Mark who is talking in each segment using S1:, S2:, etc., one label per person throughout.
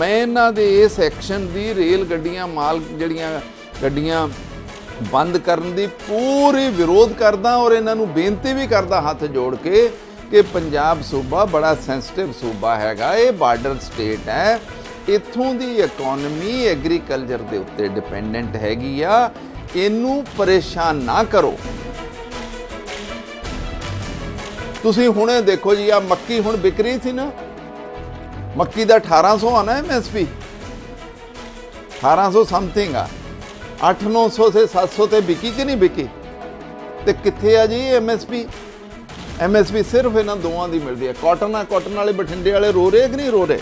S1: ਮੈਂ ਇਹਨਾਂ ਦੇ ਇਸ ਐਕਸ਼ਨ ਦੀ ਰੇਲ ਗੱਡੀਆਂ ਮਾਲ ਜਿਹੜੀਆਂ ਗੱਡੀਆਂ ਬੰਦ ਕਰਨ ਦੀ ਪੂਰੀ ਵਿਰੋਧ ਕਰਦਾ ਔਰ ਇਹਨਾਂ ਨੂੰ ਬੇਨਤੀ ਵੀ ਕਰਦਾ ਹੱਥ ਜੋੜ ਕੇ ਕਿ ਪੰਜਾਬ ਸੂਬਾ ਬੜਾ ਸੈਂਸਿਟਿਵ ਸੂਬਾ ਹੈਗਾ ਇਹ ਬਾਰਡਰ ਸਟੇਟ ਹੈ ਇੱਥੋਂ ਦੀ ਇਕਨੋਮੀ ਐਗਰੀਕਲਚਰ ਦੇ ਉੱਤੇ ਡਿਪੈਂਡੈਂਟ ਹੈਗੀ ਆ ਇਹਨੂੰ ਪਰੇਸ਼ਾਨ ਨਾ ਕਰੋ ਤੁਸੀਂ ਹੁਣੇ ਦੇਖੋ ਜੀ ਆ ਮੱਕੀ ਹੁਣ ਵਿਕਰੀ ਸੀ ਨਾ ਮੱਕੀ ਦਾ 1800 ਆਣਾ ਹੈ ਐਮਐਸਪੀ 1800 ਸਮਥਿੰਗ ਆ 8900 ਸੇ 700 ਤੇ ਵਿਕੀ ਕਿ ਨਹੀਂ ਵਿਕੀ ਤੇ ਕਿੱਥੇ ਆ ਜੀ ਐਮਐਸਪੀ ਐਮਐਸਪੀ ਸਿਰਫ ਇਹਨਾਂ ਦੋਵਾਂ ਦੀ ਮਿਲਦੀ ਹੈ ਕਾਟਨ ਆ ਕਾਟਨ ਵਾਲੇ ਬਠਿੰਡੇ ਵਾਲੇ ਰੋ ਰਹੇ ਕਿ ਨਹੀਂ ਰੋ ਰਹੇ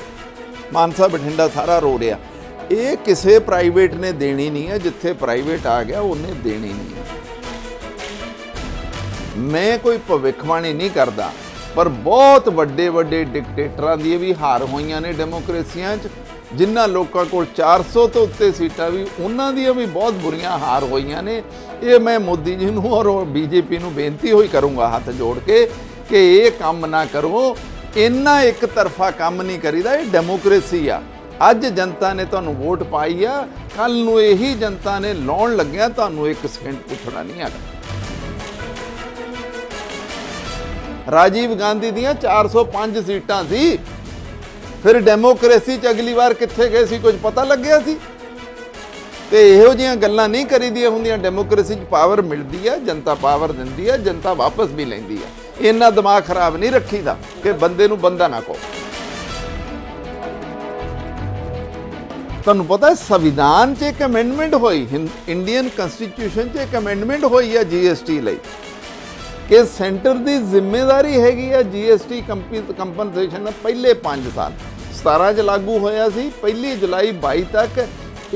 S1: ਮਾਨਸਾ ਬਠਿੰਡਾ ਸਾਰਾ ਰੋ ਰਿਹਾ ਇਹ ਕਿਸੇ ਪ੍ਰਾਈਵੇਟ ਨੇ ਦੇਣੀ ਨਹੀਂ ਹੈ ਜਿੱਥੇ ਪ੍ਰਾਈਵੇਟ ਆ ਗਿਆ ਉਹਨੇ ਦੇਣੀ ਨਹੀਂ ਮੈਂ ਕੋਈ ਭਵਿੱਖਬਾਣੀ ਨਹੀਂ ਕਰਦਾ ਪਰ ਬਹੁਤ ਵੱਡੇ ਵੱਡੇ ਡਿਕਟੇਟਰਾਂ ਦੀ ਵੀ ਹਾਰ ਹੋਈਆਂ ਨੇ ਡੈਮੋਕ੍ਰੇਸੀਆਂ 'ਚ ਜਿਨ੍ਹਾਂ ਲੋਕਾਂ ਕੋਲ 400 ਤੋਂ ਉੱਤੇ ਸੀਟਾਂ ਵੀ ਉਹਨਾਂ ਦੀਆਂ ਵੀ ਬਹੁਤ ਬੁਰੀਆਂ ਹਾਰ ਹੋਈਆਂ ਨੇ ਇਹ ਮੈਂ ਮੋਦੀ ਜੀ ਨੂੰ ਔਰ ਬੀਜੇਪੀ ਨੂੰ ਬੇਨਤੀ ਹੋਈ ਕਰੂੰਗਾ ਹੱਥ ਜੋੜ ਕੇ ਕਿ ਇਹ ਕੰਮ ਨਾ ਕਰੋ ਇੰਨਾ ਇੱਕ ਤਰਫਾ ਕੰਮ ਨਹੀਂ ਕਰੀਦਾ ਇਹ ਡੈਮੋਕ੍ਰੇਸੀ ਆ ਅੱਜ ਜਨਤਾ ਨੇ ਤੁਹਾਨੂੰ ਵੋਟ ਪਾਈ ਆ ਕੱਲ ਨੂੰ ਇਹੀ ਜਨਤਾ ਨੇ ਲਾਉਣ ਲੱਗਿਆ ਤੁਹਾਨੂੰ ਇੱਕ ਸਕਿੰਟ ਪੁੱਛਣਾ ਨਹੀਂ ਆਗਾ ਰਾਜੀਵ ਗਾਂਧੀ ਦੀਆਂ 405 ਸੀਟਾਂ ਸੀ ਫਿਰ ਡੈਮੋਕ੍ਰੇਸੀ ਚ ਅਗਲੀ ਵਾਰ ਕਿੱਥੇ ਗਏ ਸੀ ਕੁਝ ਪਤਾ ਲੱਗਿਆ ਸੀ ਤੇ ਇਹੋ ਜਿਹੀਆਂ ਗੱਲਾਂ ਨਹੀਂ ਕਰੀਦੀਆਂ ਹੁੰਦੀਆਂ ਡੈਮੋਕ੍ਰੇਸੀ ਚ ਪਾਵਰ ਮਿਲਦੀ ਆ ਜਨਤਾ ਪਾਵਰ ਦਿੰਦੀ ਆ ਜਨਤਾ ਵਾਪਸ ਵੀ ਲੈਂਦੀ ਆ ਇੰਨਾ ਦਿਮਾਗ ਖਰਾਬ ਨਹੀਂ ਰੱਖੀਦਾ ਕਿ ਬੰਦੇ ਨੂੰ ਬੰਦਾ ਨਾ ਕੋ ਤੁਹਾਨੂੰ ਪਤਾ ਹੈ ਸੰਵਿਧਾਨ 'ਚ ਇੱਕ ਅਮੈਂਡਮੈਂਟ ਹੋਈ ਇੰਡੀਅਨ ਕਨਸਟੀਟਿਊਸ਼ਨ 'ਚ ਇੱਕ ਅਮੈਂਡਮੈਂਟ ਹੋਈ ਹੈ ਜੀਐਸਟੀ ਲਈ ਕਿ ਸੈਂਟਰ ਦੀ ਜ਼ਿੰਮੇਵਾਰੀ ਹੈਗੀ ਆ ਜੀਐਸਟੀ ਕੰਪਨਸੇਸ਼ਨ ਪਹਿਲੇ 5 ਸਾਲ 17 ਚ ਲਾਗੂ ਹੋਇਆ ਸੀ ਪਹਿਲੀ ਜੁਲਾਈ 22 ਤੱਕ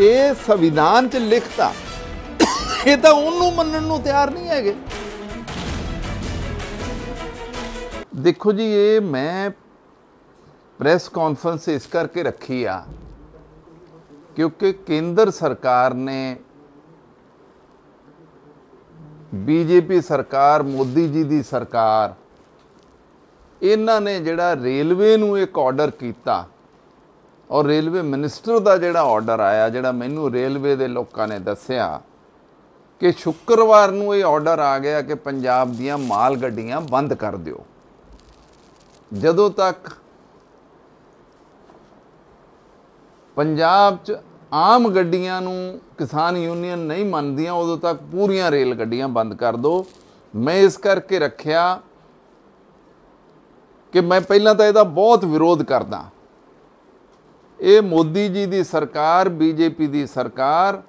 S1: ਇਹ ਸੰਵਿਧਾਨ ਚ ਲਿਖਤਾ ਇਹ ਤਾਂ ਉਹਨੂੰ ਮੰਨਣ ਨੂੰ ਤਿਆਰ ਨਹੀਂ ਹੈਗੇ ਦੇਖੋ ਜੀ ਇਹ ਮੈਂ ਪ੍ਰੈਸ ਕਾਨਫਰੰਸ ਇਸ ਕਰਕੇ ਰੱਖੀ ਆ ਕਿਉਂਕਿ ਕੇਂਦਰ ਸਰਕਾਰ ਨੇ ਬੀਜੇਪੀ ਸਰਕਾਰ ਮੋਦੀ ਜੀ ਦੀ ਸਰਕਾਰ ਇਹਨਾਂ ਨੇ ਜਿਹੜਾ ਰੇਲਵੇ ਨੂੰ ਇੱਕ ਆਰਡਰ ਕੀਤਾ ਔਰ ਰੇਲਵੇ ਮਿਨਿਸਟਰ ਦਾ ਜਿਹੜਾ ਆਰਡਰ ਆਇਆ ਜਿਹੜਾ ਮੈਨੂੰ ਰੇਲਵੇ ਦੇ ਲੋਕਾਂ ਨੇ ਦੱਸਿਆ ਕਿ ਸ਼ੁੱਕਰਵਾਰ ਨੂੰ ਇਹ ਆਰਡਰ ਆ ਗਿਆ ਕਿ ਪੰਜਾਬ ਦੀਆਂ ਮਾਲ ਗੱਡੀਆਂ ਬੰਦ ਕਰ ਦਿਓ ਜਦੋਂ ਤੱਕ ਪੰਜਾਬ 'ਚ ਆਮ ਗੱਡੀਆਂ ਨੂੰ ਕਿਸਾਨ ਯੂਨੀਅਨ ਨਹੀਂ ਮੰਨਦੀਆਂ ਉਦੋਂ ਤੱਕ ਪੂਰੀਆਂ ਰੇਲ ਗੱਡੀਆਂ ਬੰਦ ਕਰ ਦੋ ਮੈਂ ਇਸ ਕਰਕੇ ਰੱਖਿਆ ਕਿ ਮੈਂ ਪਹਿਲਾਂ ਤਾਂ ਇਹਦਾ ਬਹੁਤ ਵਿਰੋਧ ਕਰਦਾ ਇਹ ਮੋਦੀ ਜੀ ਦੀ ਸਰਕਾਰ ਬੀਜੇਪੀ ਦੀ ਸਰਕਾਰ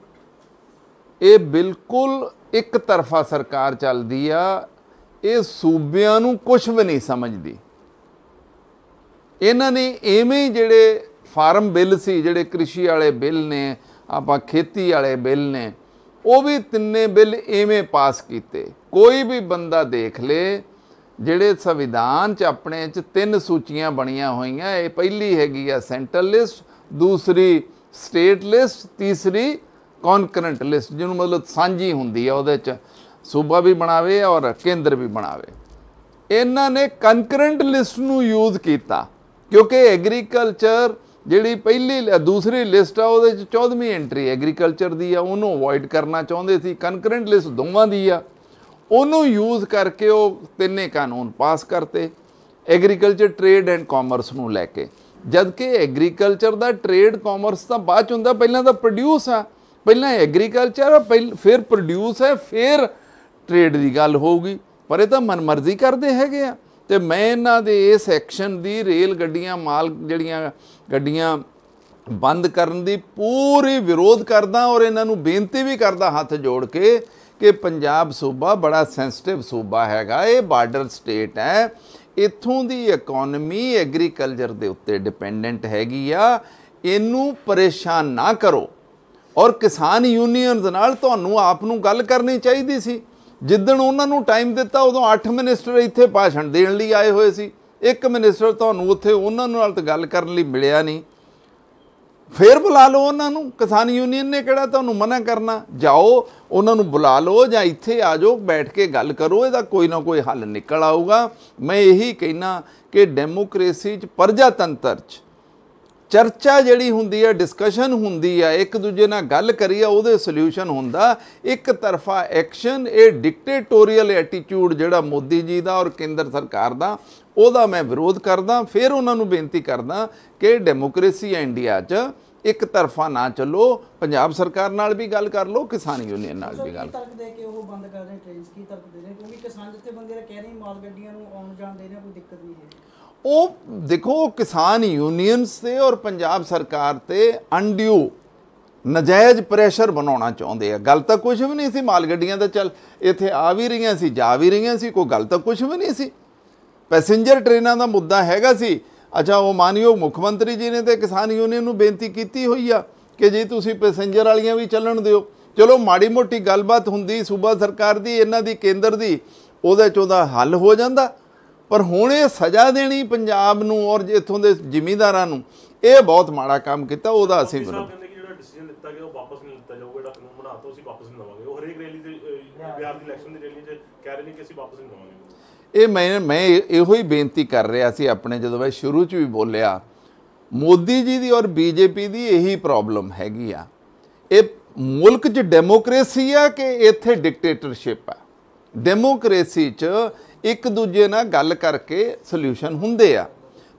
S1: ਇਹ ਬਿਲਕੁਲ ਇੱਕ ਤਰਫਾ ਸਰਕਾਰ ਚੱਲਦੀ ਆ ਇਹ ਸੂਬਿਆਂ ਨੂੰ ਕੁਝ ਵੀ ਨਹੀਂ ਸਮਝਦੀ ਇਹਨਾਂ ਨੇ ਐਵੇਂ ਜਿਹੜੇ ਫਾਰਮ ਬਿੱਲ ਸੀ ਜਿਹੜੇ ਕ੍ਰਿਸ਼ੀ ਵਾਲੇ ਬਿੱਲ ਨੇ ਆਪਾਂ ਖੇਤੀ ਵਾਲੇ ਬਿੱਲ ਨੇ ਉਹ ਵੀ ਤਿੰਨੇ ਬਿੱਲ ਐਵੇਂ ਪਾਸ ਕੀਤੇ ਕੋਈ ਵੀ ਬੰਦਾ ਦੇਖ ਲੇ ਜਿਹੜੇ ਸੰਵਿਧਾਨ 'ਚ ਆਪਣੇ 'ਚ ਤਿੰਨ ਸੂਚੀਆਂ ਬਣੀਆਂ ਹੋਈਆਂ ਇਹ ਪਹਿਲੀ ਹੈਗੀ ਆ ਸੈਂਟਰਲ ਲਿਸਟ ਦੂਸਰੀ ਸਟੇਟ ਲਿਸਟ ਤੀਸਰੀ ਕਨਕਰੈਂਟ ਲਿਸਟ ਜਿਹਨੂੰ ਮਤਲਬ ਸਾਂਝੀ ਹੁੰਦੀ ਆ ਉਹਦੇ 'ਚ ਸੂਬਾ ਵੀ ਬਣਾਵੇ ਔਰ ਕੇਂਦਰ ਵੀ ਬਣਾਵੇ ਇਹਨਾਂ ਨੇ ਕਨਕਰੈਂਟ ਲਿਸਟ ਨੂੰ ਯੂਜ਼ ਕੀਤਾ ਕਿਉਂਕਿ ਐਗਰੀਕਲਚਰ ਜਿਹੜੀ ਪਹਿਲੀ ਦੂਸਰੀ ਲਿਸਟ ਆ ਉਹਦੇ ਚ 14ਵੀਂ ਐਂਟਰੀ ਐਗਰੀਕਲਚਰ ਦੀ ਆ ਉਹਨੂੰ ਅਵੋਇਡ ਕਰਨਾ ਚਾਹੁੰਦੇ ਸੀ ਕਨਕਰੈਂਟ ਲਿਸਟ ਦੋਵਾਂ ਦੀ ਆ ਉਹਨੂੰ ਯੂਜ਼ ਕਰਕੇ ਉਹ ਤਿੰਨੇ ਕਾਨੂੰਨ ਪਾਸ ਕਰਤੇ ਐਗਰੀਕਲਚਰ ਟ੍ਰੇਡ ਐਂਡ ਕਾਮਰਸ ਨੂੰ ਲੈ ਕੇ ਜਦ ਕਿ ਐਗਰੀਕਲਚਰ ਦਾ ਟ੍ਰੇਡ ਕਾਮਰਸ ਤਾਂ ਬਾਅਦ ਚ ਹੁੰਦਾ ਪਹਿਲਾਂ ਤਾਂ ਪ੍ਰੋਡਿਊਸ ਆ ਪਹਿਲਾਂ ਐਗਰੀਕਲਚਰ ਆ ਫਿਰ ਪ੍ਰੋਡਿਊਸ ਹੈ ਫਿਰ ਟ੍ਰੇਡ ਦੀ ਗੱਲ ਹੋਊਗੀ ਪਰ ਇਹ ਤਾਂ ਮਨਮਰਜ਼ੀ ਕਰਦੇ ਹੈਗੇ ਆ ਤੇ ਮੈਂ ਇਹਨਾਂ ਦੇ ਇਸ ਐਕਸ਼ਨ ਦੀ ਰੇਲ ਗੱਡੀਆਂ ਮਾਲ ਜਿਹੜੀਆਂ ਗੱਡੀਆਂ ਬੰਦ ਕਰਨ ਦੀ ਪੂਰੀ ਵਿਰੋਧ ਕਰਦਾ ਔਰ ਇਹਨਾਂ ਨੂੰ ਬੇਨਤੀ ਵੀ ਕਰਦਾ ਹੱਥ ਜੋੜ ਕੇ ਕਿ ਪੰਜਾਬ ਸੂਬਾ ਬੜਾ ਸੈਂਸਿਟਿਵ ਸੂਬਾ ਹੈਗਾ ਇਹ ਬਾਰਡਰ ਸਟੇਟ ਹੈ ਇੱਥੋਂ ਦੀ ਇਕਨੋਮੀ ਐਗਰੀਕਲਚਰ ਦੇ ਉੱਤੇ ਡਿਪੈਂਡੈਂਟ ਹੈਗੀ ਆ ਇਹਨੂੰ ਪਰੇਸ਼ਾਨ ਨਾ ਕਰੋ ਔਰ ਕਿਸਾਨ ਯੂਨੀਅਨਸ ਨਾਲ ਤੁਹਾਨੂੰ ਆਪ ਨੂੰ ਗੱਲ ਕਰਨੀ ਚਾਹੀਦੀ ਸੀ ਜਿੱਦਣ ਉਹਨਾਂ ਨੂੰ ਟਾਈਮ ਦਿੱਤਾ ਉਦੋਂ 8 ਮਿਨਿਸਟਰ ਇੱਥੇ ਭਾਸ਼ਣ ਦੇਣ ਲਈ ਆਏ ਹੋਏ ਸੀ ਇੱਕ ਮਿਨਿਸਟਰ ਤੁਹਾਨੂੰ ਉੱਥੇ ਉਹਨਾਂ ਨਾਲ ਤਾਂ ਗੱਲ ਕਰਨ ਲਈ ਮਿਲਿਆ ਨਹੀਂ ਫੇਰ ਬੁਲਾ ਲਓ ਉਹਨਾਂ ਨੂੰ ਕਿਸਾਨ ਯੂਨੀਅਨ ਨੇ ਕਿਹੜਾ ਤੁਹਾਨੂੰ ਮਨਾ ਕਰਨਾ ਜਾਓ ਉਹਨਾਂ ਨੂੰ ਬੁਲਾ ਲਓ ਜਾਂ ਇੱਥੇ ਆ ਜਾਓ ਬੈਠ ਕੇ ਗੱਲ ਕਰੋ ਇਹਦਾ ਕੋਈ ਨਾ ਕੋਈ ਹੱਲ ਨਿਕਲ ਆਊਗਾ ਮੈਂ ਇਹੀ ਕਹਿਣਾ ਕਿ ਡੈਮੋਕ੍ਰੇਸੀ 'ਚ ਪ੍ਰਜਾਤੰਤਰ 'ਚ ਚਰਚਾ ਜਿਹੜੀ ਹੁੰਦੀ ਹੈ ਡਿਸਕਸ਼ਨ ਹੁੰਦੀ ਹੈ ਇੱਕ ਦੂਜੇ ਨਾਲ ਗੱਲ ਕਰੀਆ ਉਹਦੇ ਸੋਲੂਸ਼ਨ ਹੁੰਦਾ ਇੱਕ ਤਰਫਾ ਐਕਸ਼ਨ ਇਹ ਡਿਕਟੇਟੋਰੀਅਲ ਐਟੀਟਿਊਡ ਜਿਹੜਾ ਮੋਦੀ ਜੀ ਦਾ ਔਰ ਕੇਂਦਰ ਸਰਕਾਰ ਦਾ ਉਹਦਾ ਮੈਂ ਵਿਰੋਧ ਕਰਦਾ ਫਿਰ ਉਹਨਾਂ ਨੂੰ ਬੇਨਤੀ ਕਰਦਾ ਕਿ ਡੈਮੋਕ੍ਰੇਸੀ ਇੰਡੀਆ 'ਚ ਇੱਕ ਤਰਫਾ ਨਾ ਚੱਲੋ ਪੰਜਾਬ ਸਰਕਾਰ ਨਾਲ ਵੀ ਗੱਲ ਕਰ ਲਓ ਕਿਸਾਨ ਯੂਨੀਅਨ ਨਾਲ ਵੀ ਗੱਲ
S2: ਤਰਕ ਦੇ ਕੇ ਉਹ ਬੰਦ ਕਰ ਰਹੇ ਟ੍ਰੇਨਸ ਕੀ ਤਰਕ ਦੇ ਰਹੇ ਕਿਉਂਕਿ ਕਿਸਾਨ ਜਿੱਥੇ ਬੰਦੇ ਕਹਿ ਰਹੇ ਮਾਲ ਗੱਡੀਆਂ ਨੂੰ ਆਉਣ ਜਾਣ ਦੇ ਰਹੇ ਕੋਈ ਦਿੱਕਤ ਨਹੀਂ ਹੈ
S1: ਉਹ ਦੇਖੋ ਕਿਸਾਨ ਯੂਨੀਅਨਸ ਤੇ ਔਰ ਪੰਜਾਬ ਸਰਕਾਰ ਤੇ ਅੰਡਿਊ ਨਜਾਇਜ਼ ਪ੍ਰੈਸ਼ਰ ਬਣਾਉਣਾ ਚਾਹੁੰਦੇ ਆ ਗੱਲ ਤਾਂ ਕੁਝ ਵੀ ਨਹੀਂ ਸੀ ਮਾਲ ਗੱਡੀਆਂ ਦਾ ਚੱਲ ਇੱਥੇ ਆ ਵੀ ਰਹੀਆਂ ਸੀ ਜਾ ਵੀ ਰਹੀਆਂ ਸੀ ਕੋਈ ਗੱਲ ਤਾਂ ਕੁਝ ਵੀ ਨਹੀਂ ਸੀ ਪੈਸੇਂਜਰ ਟ੍ਰੇਨਾਂ ਦਾ ਮੁੱਦਾ ਹੈਗਾ ਸੀ ਅੱਛਾ ਉਹ ਮਾਨਯੋਗ ਮੁੱਖ ਮੰਤਰੀ ਜੀ ਨੇ ਤੇ ਕਿਸਾਨ ਯੂਨੀਅਨ ਨੂੰ ਬੇਨਤੀ ਕੀਤੀ ਹੋਈ ਆ ਕਿ ਜੇ ਤੁਸੀਂ ਪੈਸੇਂਜਰ ਵਾਲੀਆਂ ਵੀ ਚੱਲਣ ਦਿਓ ਚਲੋ ਮਾੜੀ ਮੋਟੀ ਗੱਲਬਾਤ ਹੁੰਦੀ ਸੂਬਾ ਸਰਕਾਰ ਦੀ ਇਹਨਾਂ ਦੀ ਕੇਂਦਰ ਦੀ ਉਹਦੇ ਚੋਂ ਦਾ ਹੱਲ ਹੋ ਜਾਂਦਾ ਪਰ ਹੁਣ ਇਹ ਸਜ਼ਾ ਦੇਣੀ ਪੰਜਾਬ ਨੂੰ ਔਰ ਜਿੱਥੋਂ ਦੇ ਜ਼ਿਮੀਦਾਰਾਂ ਨੂੰ ਇਹ ਬਹੁਤ ਮਾੜਾ ਕੰਮ ਕੀਤਾ ਉਹਦਾ ਅਸੀਂ ਵਿਰੋਧ ਕਹਿੰਦੇ ਕਿ ਜਿਹੜਾ ਡਿਸੀਜਨ ਦਿੱਤਾ ਗਿਆ ਉਹ ਵਾਪਸ ਨਹੀਂ ਦਿੱਤਾ ਜਾਊਗਾ
S2: ਜਿਹੜਾ ਕਾਨੂੰਨ ਬਣਾਤਾ ਅਸੀਂ ਵਾਪਸ ਨਹੀਂ ਲਵਾਂਗੇ ਉਹ ਹਰੇਕ ਰੈਲੀ ਤੇ ਬਿਹਾਰ ਦੀ ਇਲੈਕਸ਼ਨ ਦੀ ਰੈਲੀ ਤੇ ਕਹਿ ਰਹੇ ਨੇ ਕਿ ਅਸੀਂ ਵਾਪਸ ਨਹੀਂ ਲਵਾਂਗੇ
S1: ਇਹ ਮੈਂ ਮੈਂ ਇਹੋ ਹੀ ਬੇਨਤੀ ਕਰ ਰਿਹਾ ਸੀ ਆਪਣੇ ਜਦੋਂ ਮੈਂ ਸ਼ੁਰੂ 'ਚ ਵੀ ਬੋਲਿਆ ਮੋਦੀ ਜੀ ਦੀ ਔਰ ਬੀਜੇਪੀ ਦੀ ਇਹੀ ਪ੍ਰੋਬਲਮ ਹੈਗੀ ਆ ਇਹ ਮੁਲਕ 'ਚ ਡੈਮੋਕ੍ਰੇਸੀ ਆ ਕਿ ਇੱਥੇ ਡਿਕਟੇਟਰਸ਼ਿਪ ਆ ਡੈਮੋਕ੍ਰੇਸੀ 'ਚ ਇੱਕ ਦੂਜੇ ਨਾਲ ਗੱਲ ਕਰਕੇ ਸੋਲੂਸ਼ਨ ਹੁੰਦੇ ਆ